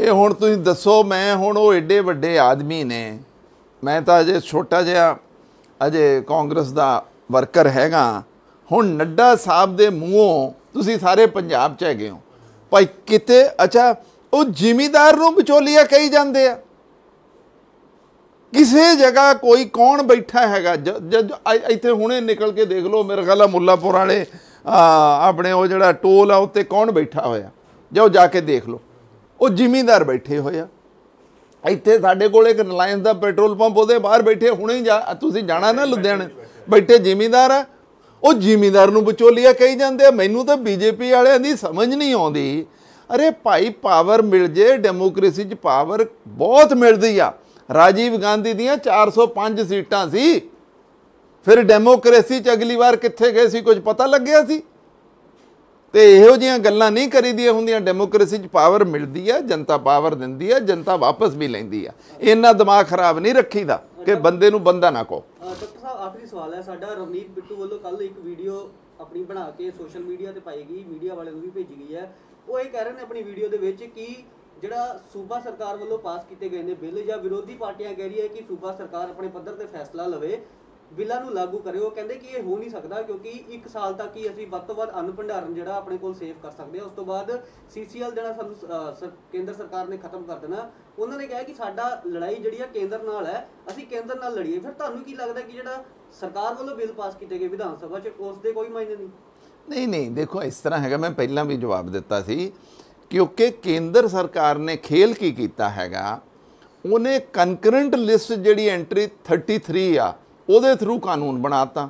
S1: ਇਹ ਹੁਣ ਤੁਸੀਂ ਦੱਸੋ ਮੈਂ ਹੁਣ ਉਹ ਏਡੇ ਵੱਡੇ ਆਦਮੀ ਨੇ ਮੈਂ ਤਾਂ ਅਜੇ ਛੋਟਾ ਜਿਹਾ ਅਜੇ ਕਾਂਗਰਸ ਦਾ ਵਰਕਰ ਹੈਗਾ ਹੁਣ ਨੱਡਾ ਸਾਹਿਬ ਦੇ ਮੂੰਹੋਂ ਤੁਸੀਂ ਸਾਰੇ ਪੰਜਾਬ 'ਚ ਹੈਗੇ ਹੋ ਭਾਈ ਕਿਤੇ ਅੱਛਾ ਉਹ ਜ਼ਿਮੀਦਾਰ ਨੂੰ ਵਿਚੋਲੀਆ ਕਹੀ ਜਾਂਦੇ ਆ ਕਿਸੇ ਜਗ੍ਹਾ ਕੋਈ ਕੌਣ ਬੈਠਾ ਹੈਗਾ ਇੱਥੇ ਹੁਣੇ ਨਿਕਲ ਕੇ ਦੇਖ ਲਓ ਮੇਰੇ ਖਿਆਲ ਮੁੱਲਾਪੁਰ ਵਾਲੇ ਆਪਣੇ ਉਹ ਜਿਹੜਾ ਟੋਲ ਆ ਉੱਤੇ ਕੌਣ ਬੈਠਾ ਹੋਇਆ ਜਾਓ ਜਾ ਕੇ ਦੇਖ ਲਓ ਉਹ ਜ਼ਿਮੀਦਾਰ ਬੈਠੇ ਹੋਏ ਆ ਇੱਥੇ ਸਾਡੇ ਕੋਲ ਇੱਕ ਰਿਲਾਇੰਸ ਦਾ ਪੈਟਰੋਲ ਪੰਪ ਉਹਦੇ ਬਾਹਰ ਬੈਠੇ ਹੁਣੇ ਜਾ ਤੁਸੀਂ ਜਾਣਾ ਨਾ ਲੁਧਿਆਣੇ ਬੈਠੇ ਜ਼ਿਮੀਦਾਰ ਆ ਉਹ ਜ਼ਿਮੀਂਦਾਰ ਨੂੰ ਵਿਚੋਲੀਆ ਕਹੀ ਜਾਂਦੇ ਆ ਮੈਨੂੰ ਤਾਂ ਬੀਜੇਪੀ ਵਾਲਿਆਂ ਦੀ ਸਮਝ ਨਹੀਂ ਆਉਂਦੀ ਅਰੇ ਭਾਈ ਪਾਵਰ ਮਿਲ ਜੇ ਡੈਮੋਕ੍ਰੇਸੀ 'ਚ ਪਾਵਰ ਬਹੁਤ ਮਿਲਦੀ ਆ ਰਾਜੀਵ ਗਾਂਧੀ ਦੀਆਂ 405 ਸੀਟਾਂ ਸੀ ਫਿਰ ਡੈਮੋਕ੍ਰੇਸੀ 'ਚ ਅਗਲੀ ਵਾਰ ਕਿੱਥੇ ਗਏ ਸੀ ਕੁਝ ਪਤਾ ਲੱਗਿਆ ਸੀ ਤੇ ਇਹੋ ਜਿਹੀਆਂ ਗੱਲਾਂ ਨਹੀਂ ਕਰੀਦੀਆਂ ਹੁੰਦੀਆਂ ਡੈਮੋਕ੍ਰੇਸੀ 'ਚ ਪਾਵਰ ਮਿਲਦੀ ਆ ਜਨਤਾ ਪਾਵਰ ਦਿੰਦੀ ਆ ਜਨਤਾ ਵਾਪਸ ਵੀ ਲੈਂਦੀ ਆ ਇੰਨਾ ਦਿਮਾਗ ਖਰਾਬ ਨਹੀਂ ਰੱਖੀਦਾ ਕਿ ਬੰਦੇ ਨੂੰ ਬੰਦਾ ਨਾ ਕੋ
S2: ਆਖਰੀ ਸਵਾਲ ਹੈ ਸਾਡਾ ਰਮੀਤ ਬਿੱਟੂ ਵੱਲੋਂ ਕੱਲ ਇੱਕ ਵੀਡੀਓ ਆਪਣੀ ਬਣਾ ਕੇ ਸੋਸ਼ਲ ਮੀਡੀਆ ਤੇ ਪਾਈ ਗਈ ਮੀਡੀਆ ਵਾਲਿਆਂ ਨੂੰ ਵੀ ਭੇਜੀ ਗਈ ਹੈ ਉਹ ਇਹ ਕਹਿ ਰਹੇ ਨੇ ਆਪਣੀ ਵੀਡੀਓ ਦੇ ਵਿੱਚ ਕਿ ਜਿਹੜਾ ਸੂਬਾ ਸਰਕਾਰ ਵੱਲੋਂ ਪਾਸ ਕੀਤੇ ਗਏ ਨੇ ਬਿੱਲ ਜਾਂ ਵਿਰੋਧੀ ਪਾਰਟੀਆਂ ਕਹਿ ਰਹੀ ਹੈ ਕਿ ਸੂਬਾ ਸਰਕਾਰ ਆਪਣੇ ਪੱਧਰ ਤੇ ਫੈਸਲਾ ਲਵੇ ਬਿੱਲਾਂ ਨੂੰ ਲਾਗੂ ਕਰੇ ਉਹ ਕਹਿੰਦੇ ਕਿ ਇਹ ਹੋ ਨਹੀਂ ਸਕਦਾ ਕਿਉਂਕਿ ਇੱਕ ਸਾਲ ਤੱਕ ਹੀ ਅਸੀਂ ਵੱਧ ਤੋਂ ਵੱਧ ਅੰਨ ਭੰਡਾਰਨ ਜਿਹੜਾ ਆਪਣੇ ਕੋਲ ਸੇਵ ਕਰ ਸਕਦੇ ਹਾਂ ਉਸ ਤੋਂ ਬਾਅਦ ਸੀਸੀਐਲ ਜਿਹੜਾ ਸਾਨੂੰ ਕੇਂਦਰ ਸਰਕਾਰ ਨੇ ਖਤਮ ਕਰ ਦੇਣਾ ਉਹਨਾਂ ਨੇ ਕਿਹਾ ਕਿ ਸਾਡਾ ਲੜਾਈ ਜਿਹੜੀ ਆ ਕੇਂਦਰ ਨਾਲ ਹੈ ਅਸੀਂ ਕੇਂਦਰ ਨਾਲ ਲੜੀਏ ਫਿਰ ਤੁਹਾਨੂੰ ਕੀ ਲੱਗਦਾ ਕਿ ਜਿਹੜਾ ਸਰਕਾਰ ਵੱਲੋਂ ਬਿੱਲ ਪਾਸ ਕੀਤੇ ਗਏ ਵਿਧਾਨ ਸਭਾ 'ਚ ਉਸ ਦੇ ਕੋਈ ਮਾਇਨੇ ਨਹੀਂ
S1: ਨਹੀਂ ਨਹੀਂ ਦੇਖੋ ਇਸ ਤਰ੍ਹਾਂ ਹੈਗਾ ਮੈਂ ਪਹਿਲਾਂ ਵੀ ਜਵਾਬ ਦਿੱਤਾ ਸੀ ਕਿਉਂਕਿ ਕੇਂਦਰ ਸਰਕਾਰ ਨੇ ਖੇਲ ਕੀ ਕੀਤਾ ਹੈਗਾ ਉਹਨੇ ਕੰਕਰੈਂਟ ਲਿਸਟ ਜਿਹੜੀ ਐਂਟਰੀ 33 ਆ ਉਹਦੇ ਥਰੂ ਕਾਨੂੰਨ ਬਣਾਤਾ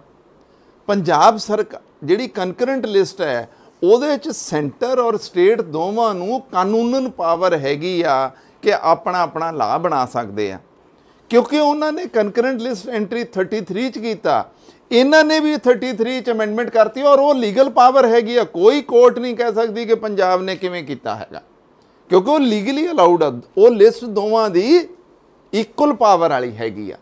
S1: ਪੰਜਾਬ ਸਰਕਾਰ ਜਿਹੜੀ ਕੰਕਰੈਂਟ ਲਿਸਟ ਹੈ ਉਹਦੇ ਵਿੱਚ ਸੈਂਟਰ ਔਰ ਸਟੇਟ ਦੋਵਾਂ ਨੂੰ ਕਾਨੂੰਨਨ ਪਾਵਰ ਹੈਗੀ ਆ ਕਿ ਆਪਣਾ ਆਪਣਾ ਲਾਅ ਬਣਾ ਸਕਦੇ ਆ ਕਿਉਂਕਿ ਉਹਨਾਂ ਨੇ ਕੰਕਰੈਂਟ ਲਿਸਟ ਐਂਟਰੀ 33 ਚ ਕੀਤਾ ਇਹਨਾਂ ਨੇ ਵੀ 33 ਚ ਅਮੈਂਡਮੈਂਟ ਕਰਤੀ ਔਰ ਉਹ ਲੀਗਲ ਪਾਵਰ ਹੈਗੀ ਆ ਕੋਈ ਕੋਰਟ ਨਹੀਂ ਕਹਿ ਸਕਦੀ ਕਿ ਪੰਜਾਬ ਨੇ ਕਿਵੇਂ ਕੀਤਾ ਹੈਗਾ ਕਿਉਂਕਿ ਉਹ ਲੀਗਲੀ ਅਲਾਉਡ ਆ ਉਹ ਲਿਸਟ ਦੋਵਾਂ ਦੀ ਇਕੁਅਲ ਪਾਵਰ ਵਾਲੀ ਹੈਗੀ ਆ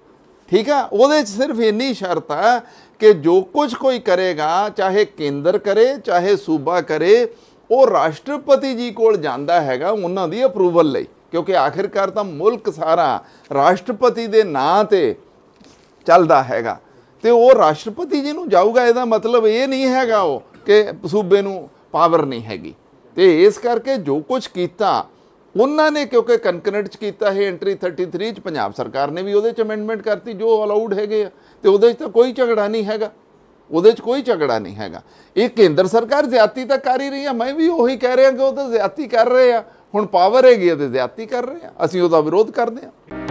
S1: ਠੀਕ ਆ ਉਹਦੇ ਚ ਸਿਰਫ ਇੰਨੀ ਸ਼ਰਤ ਆ ਕਿ ਜੋ ਕੁਝ ਕੋਈ ਕਰੇਗਾ ਚਾਹੇ ਕੇਂਦਰ ਕਰੇ ਚਾਹੇ ਸੂਬਾ ਕਰੇ ਉਹ ਰਾਸ਼ਟਰਪਤੀ ਜੀ ਕੋਲ ਜਾਂਦਾ ਹੈਗਾ ਉਹਨਾਂ ਦੀ ਅਪਰੂਵਲ ਲਈ ਕਿਉਂਕਿ ਆਖਿਰਕਾਰ ਤਾਂ ਮੁਲਕ ਸਾਰਾ ਰਾਸ਼ਟਰਪਤੀ ਦੇ ਨਾਂ ਤੇ ਚੱਲਦਾ ਹੈਗਾ ਤੇ ਉਹ ਰਾਸ਼ਟਰਪਤੀ ਜੀ ਨੂੰ ਜਾਊਗਾ ਇਹਦਾ ਮਤਲਬ ਇਹ ਨਹੀਂ ਹੈਗਾ ਉਹ ਕਿ ਸੂਬੇ ਨੂੰ ਪਾਵਰ ਨਹੀਂ ਹੈਗੀ ਤੇ ਇਸ ਕਰਕੇ ਜੋ ਕੁਝ ਕੀਤਾ ਉਹਨਾਂ ਨੇ ਕਿਉਂਕਿ ਕਨਕਨਟ ਚ ਕੀਤਾ ਹੈ ਐਂਟਰੀ 33 ਚ ਪੰਜਾਬ ਸਰਕਾਰ ਨੇ ਵੀ ਉਹਦੇ ਚ ਅਮੈਂਡਮੈਂਟ ਕਰਤੀ ਜੋ ਅਲਾਉਡ ਹੈਗੇ ਤੇ ਉਹਦੇ ਚ ਤਾਂ ਕੋਈ ਝਗੜਾ ਨਹੀਂ ਹੈਗਾ ਉਹਦੇ 'ਚ ਕੋਈ ਝਗੜਾ ਨਹੀਂ ਹੈਗਾ ਇਹ ਕੇਂਦਰ ਸਰਕਾਰ ਜ਼ਿਆਤੀ ਤਾਂ ਕਰ ਹੀ ਰਹੀ ਹੈ ਮੈਂ ਵੀ ਉਹੀ ਕਹਿ ਰਿਹਾ ਕਿ ਉਹ ਤਾਂ ਜ਼ਿਆਤੀ ਕਰ ਰਹੇ ਆ ਹੁਣ ਪਾਵਰ ਹੈਗੀ ਤੇ ਜ਼ਿਆਤੀ ਕਰ ਰਹੇ ਆ ਅਸੀਂ ਉਹਦਾ ਵਿਰੋਧ ਕਰਦੇ ਆ